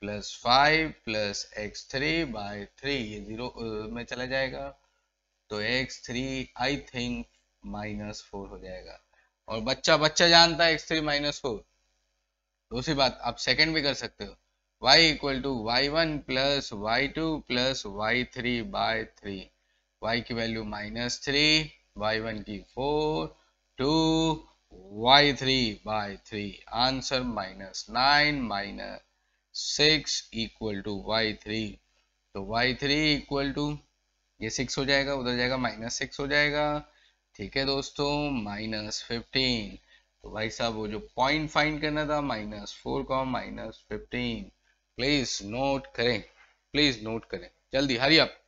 plus five plus X three by three ये जीरो में चला जाएगा तो X three I think minus four हो जाएगा और बच्चा बच्चा जानता है एक्स थ्री माइनस फोर दूसरी बात आप सेकंड भी कर सकते हो Y equal to Y one plus Y two plus Y three by three Y की value minus three Y one की four two y by three. Answer minus nine minus six equal to Y three तो Y three equal to ये six हो जाएगा उधर जाएगा minus six हो जाएगा ठीक है दोस्तों माइनस फिफ्टीन तो भाई साहब वो जो पॉइंट फाइंड करना था माइनस फोर का माइनस फिफ्टीन प्लीज नोट करें प्लीज नोट करें जल्दी हरी अप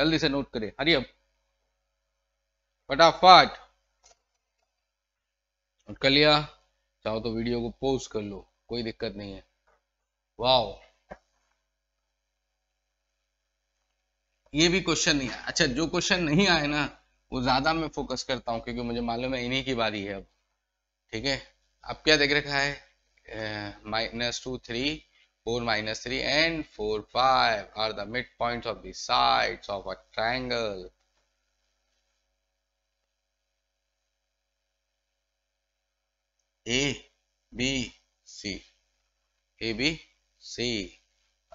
जल्दी से नोट करें हरियम फटाफट नोट कर लिया चाहो तो वीडियो को पोज कर लो कोई दिक्कत नहीं है वाओ ये भी क्वेश्चन नहीं है अच्छा जो क्वेश्चन नहीं आए ना वो ज्यादा मैं फोकस करता हूँ क्योंकि मुझे मालूम है इन्हीं की बारी है अब ठीक है अब क्या देख रखा है minus two three 4 minus 3 and 4 5 are the midpoints of the sides of a triangle A B C A B C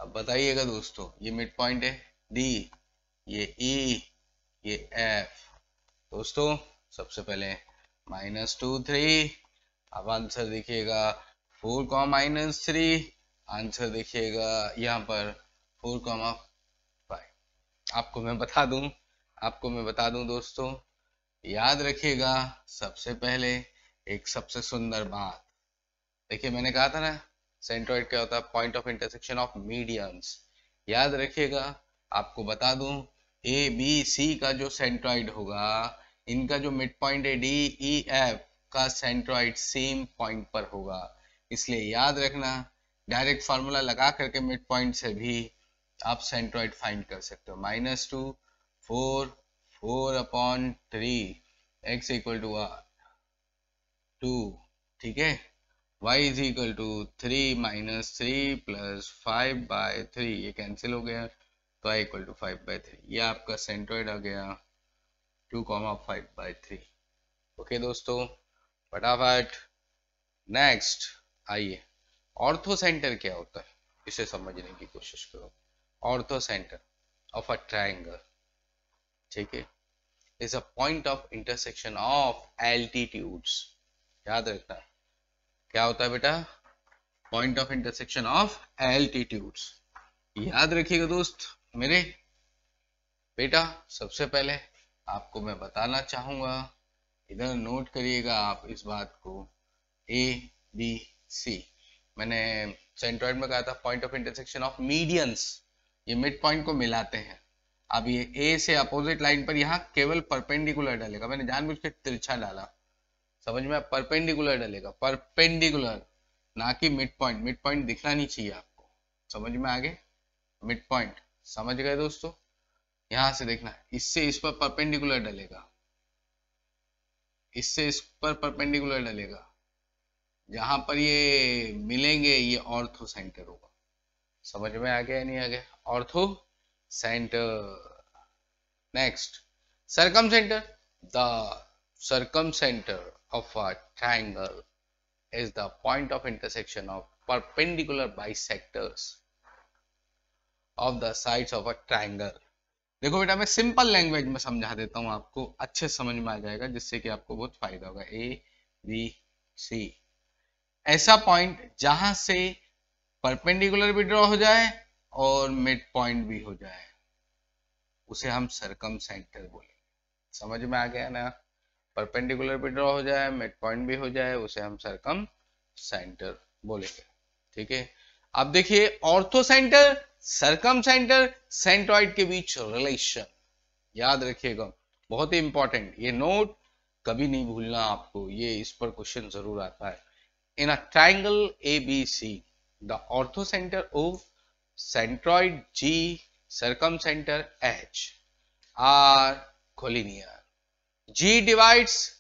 अब बताइएगा दोस्तों ये मिड पॉइंट है D ये e, ये F दोस्तों सबसे पहले माइनस टू थ्री अब आंसर देखिएगा four comma minus three answer देखिएगा यहाँ पर फोर कॉमा फाइव आपको मैं बता दू आपको मैं बता दू दोस्तों याद रखिएगा सबसे पहले एक सबसे सुंदर बात देखिए मैंने कहा था ना सेंट्रोइड क्या होता है point of intersection of mediums याद रखिएगा आपको बता दूं ए बी सी का जो सेंट्रोइड होगा इनका जो मिड पॉइंट है डी ई एफ का सेंट्रोइड सेम पॉइंट पर होगा इसलिए याद रखना डायरेक्ट फार्मूला लगा करके मिड पॉइंट से भी आप सेंट्रोइड फाइंड कर सकते हो minus two four four upon three X equal to two ठीक है y is equal to three minus three plus five by three ये कैंसिल हो गया तो y equal to five by three ये आपका सेंट्रोइड आ गया two comma five by three okay दोस्तों फटाफट नेक्स्ट आइए ऑर्थो सेंटर क्या होता है इसे समझने की कोशिश करो orthocentre of a triangle ठीक है is a point of intersection of altitudes याद रखना क्या होता है बेटा point of intersection of altitudes याद रखिएगा दोस्त मेरे बेटा सबसे पहले आपको मैं बताना चाहूंगा इधर नोट करिएगा आप इस बात को ए बी सी मैंने सेंट्रॉइड में कहा था point of intersection of medians ये मिड पॉइंट को मिलाते हैं अब ये ए से अपोजिट लाइन पर यहाँ केवल परपेंडिकुलर डालेगा मैंने जानबूझ के तिरछा डाला समझ में परपेंडिकुलर डालेगा परपेंडिकुलर ना कि मिड पॉइंट मिड पॉइंट दिखना नहीं चाहिए आपको समझ में आगे मिड पॉइंट समझ गए दोस्तों यहां से देखना इससे इस पर परपेंडिकुलर डलेगा इससे इस पर परपेंडिकुलर डलेगा जहां पर ये मिलेंगे ये ऑर्थो सेंटर होगा समझ में आ गया नहीं आ गया orthocentre next circumcentre the circumcentre of a triangle is the point of intersection of perpendicular bisectors of the side of a triangle देखो बेटा मैं सिंपल लैंग्वेज में समझा देता हूं आपको अच्छे समझ में आ जाएगा जिससे कि आपको बहुत फायदा होगा ए बी सी ऐसा पॉइंट जहां से परपेंडिकुलर भी ड्रॉ हो जाए और मिड पॉइंट भी हो जाए उसे हम सरकम सेंटर बोलेंगे समझ में आ गया ना परपेंडिकुलर भी ड्रॉ हो जाए मिड पॉइंट भी हो जाए उसे हम सरकम सेंटर बोलेंगे ठीक है अब देखिए orthocentre circumcentre centroid के बीच रिलेशन याद रखिएगा बहुत ही इंपॉर्टेंट ये नोट कभी नहीं भूलना आपको ये इस पर क्वेश्चन जरूर आता है in a triangle ABC, the orthocenter O, centroid G, circumcenter H are collinear. G divides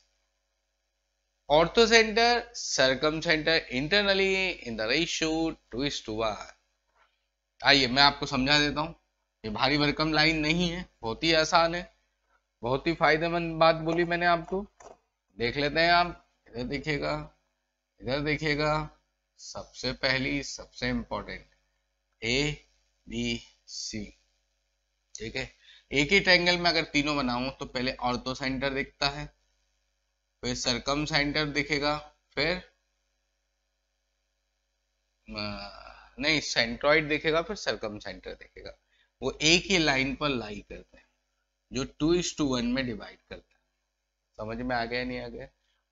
orthocenter, circumcenter internally in the ratio 2 is to 1. आइए मैं आपको समझा देता हूँ ये भारी भरकम लाइन नहीं है बहुत ही आसान है बहुत ही फायदेमंद बात बोली मैंने आपको देख लेते हैं आप देखिएगा इधर देखिएगा सबसे पहली सबसे इंपॉर्टेंट ए बी सी ठीक है एक ही ट्रैंगल में अगर तीनों बनाऊं तो पहले ऑर्थो सेंटर दिखता है फिर सरकम सेंटर दिखेगा फिर नहीं सेंट्रॉइड दिखेगा फिर सरकम सेंटर दिखेगा वो एक ही लाइन पर लाई करते हैं जो टू इज टू वन में डिवाइड करता है समझ में आ गया नहीं आ गया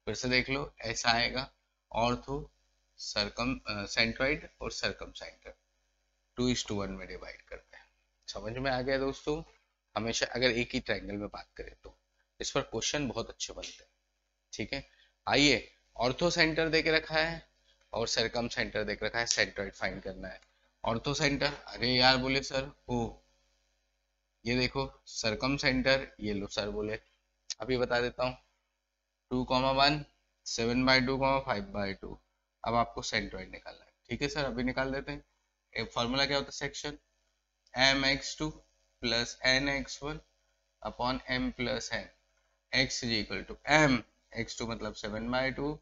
फिर से देख लो ऐसा आएगा ऑर्थो सरकम सेंट्रॉइड और सरकम circumcentre two is to one में डिवाइड करते हैं समझ में आ गया दोस्तों हमेशा अगर एक ही ट्रायंगल में बात करें तो इस पर क्वेश्चन बहुत अच्छे बनते हैं ठीक है आइए ऑर्थो सेंटर दे रखा है और सरकम सेंटर देख रखा है सेंट्रॉइड फाइंड करना है ऑर्थो सेंटर अरे यार बोले सर ओ ये देखो सरकम सेंटर ये लो सर बोले अभी बता देता हूँ two comma one seven by two comma five by two अब आपको सेंट्रॉइड निकालना है ठीक है सर अभी निकाल देते हैं एक फॉर्मूला क्या होता है section M X two plus N X one upon M plus N X is equal to M X two मतलब seven by two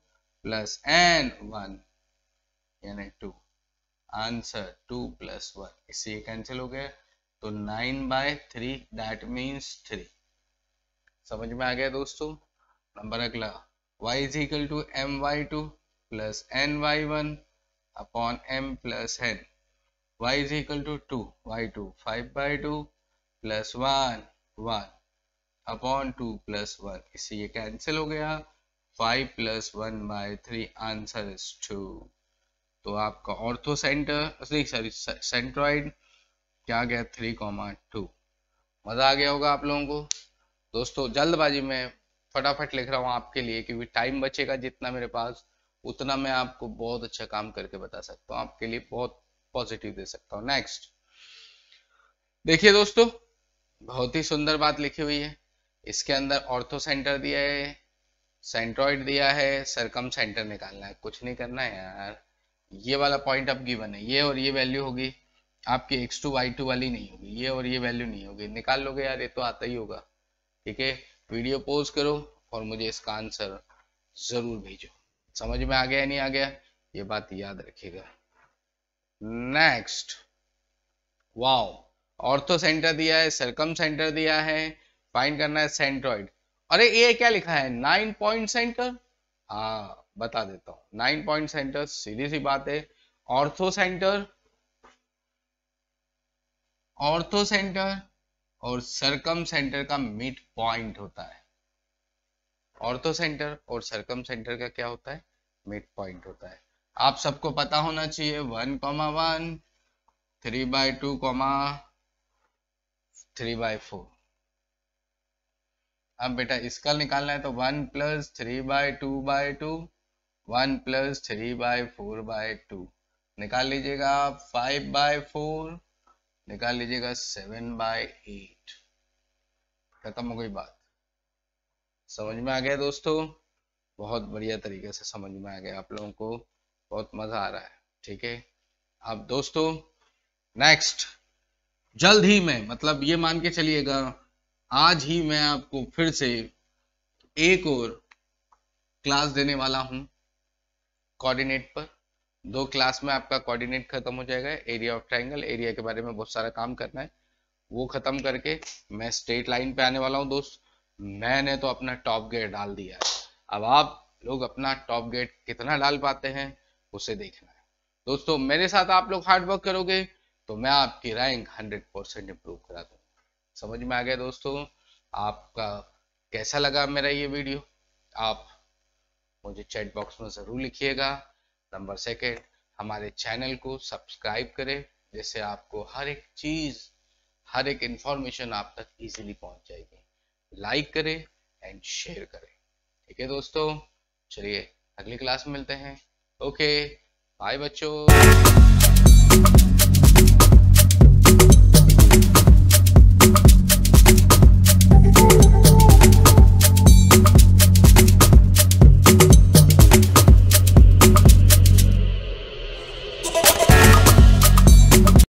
plus N one यानी two answer two plus one इससे cancel हो गया तो nine by three that means three समझ में आ गया दोस्तों नंबर अगला y is equal to my2 plus ny1 upon m plus n y is equal to 2 y2 5 by 2 plus 1 1 upon two plus one इससे ये कैंसिल हो गया five plus one by three answer is two तो आपका ortho centre sorry centroid क्या गया three comma two मज़ा आ गया होगा आप लोगों को दोस्तों जल्दबाजी में फटाफट लिख रहा हूँ आपके लिए क्योंकि टाइम बचेगा जितना मेरे पास उतना मैं आपको बहुत अच्छा काम करके बता सकता हूँ आपके लिए बहुत पॉजिटिव दे सकता हूँ नेक्स्ट देखिए दोस्तों बहुत ही सुंदर बात लिखी हुई है इसके अंदर ऑर्थो सेंटर दिया है सेंट्रॉइड दिया है सरकम सेंटर निकालना है कुछ नहीं करना है यार ये वाला पॉइंट अब गिवन है ये और ये वैल्यू होगी आपकी एक्स टू वाई टू वाली नहीं होगी ये और ये वैल्यू नहीं होगी निकाल लोगे यार ये तो आता ही होगा ठीक है वीडियो पोज करो और मुझे इसका आंसर जरूर भेजो समझ में आ गया नहीं आ गया ये बात याद रखिएगा नेक्स्ट वाओ ऑर्थो सेंटर दिया है सरकम सेंटर दिया है फाइंड करना है सेंट्रॉइड अरे ये क्या लिखा है नाइन पॉइंट सेंटर हाँ बता देता हूँ नाइन पॉइंट सेंटर सीधी सी बात है ऑर्थो सेंटर ऑर्थो सेंटर और सरकम सेंटर का मिड पॉइंट होता है ऑर्थो सेंटर और सरकम सेंटर का क्या होता है मिड पॉइंट होता है आप सबको पता होना चाहिए one comma one three by two comma three by four अब बेटा इसका निकालना है तो one plus three by two by two one plus three by four by two निकाल लीजिएगा आप फाइव बाय फोर निकाल लीजिएगा सेवन बाय एट खत्म हो गई बात समझ में आ गया दोस्तों बहुत बढ़िया तरीके से समझ में आ गया आप लोगों को बहुत मजा आ रहा है ठीक है अब दोस्तों नेक्स्ट जल्द ही मैं मतलब ये मान के चलिएगा आज ही मैं आपको फिर से एक और क्लास देने वाला हूं कोऑर्डिनेट पर दो क्लास में आपका कोऑर्डिनेट खत्म हो जाएगा एरिया ऑफ ट्राइंगल एरिया के बारे में बहुत सारा काम करना है वो खत्म करके मैं स्ट्रेट लाइन पे आने वाला हूँ दोस्त मैंने तो अपना टॉप गेट डाल दिया है अब आप लोग अपना टॉप गेट कितना डाल पाते हैं उसे देखना है दोस्तों मेरे साथ आप लोग हार्डवर्क करोगे तो मैं आपकी रैंक हंड्रेड परसेंट इम्प्रूव करा दूंगा समझ में आ गया दोस्तों आपका कैसा लगा मेरा ये वीडियो आप मुझे चैट बॉक्स में ज़रूर लिखिएगा नंबर सेकेंड हमारे चैनल को सब्सक्राइब करें जिससे आपको हर एक चीज़ हर एक इंफॉर्मेशन आप तक इजीली पहुंच जाएगी लाइक करें एंड शेयर करें ठीक है दोस्तों चलिए अगली क्लास में मिलते हैं ओके बाय बच्चों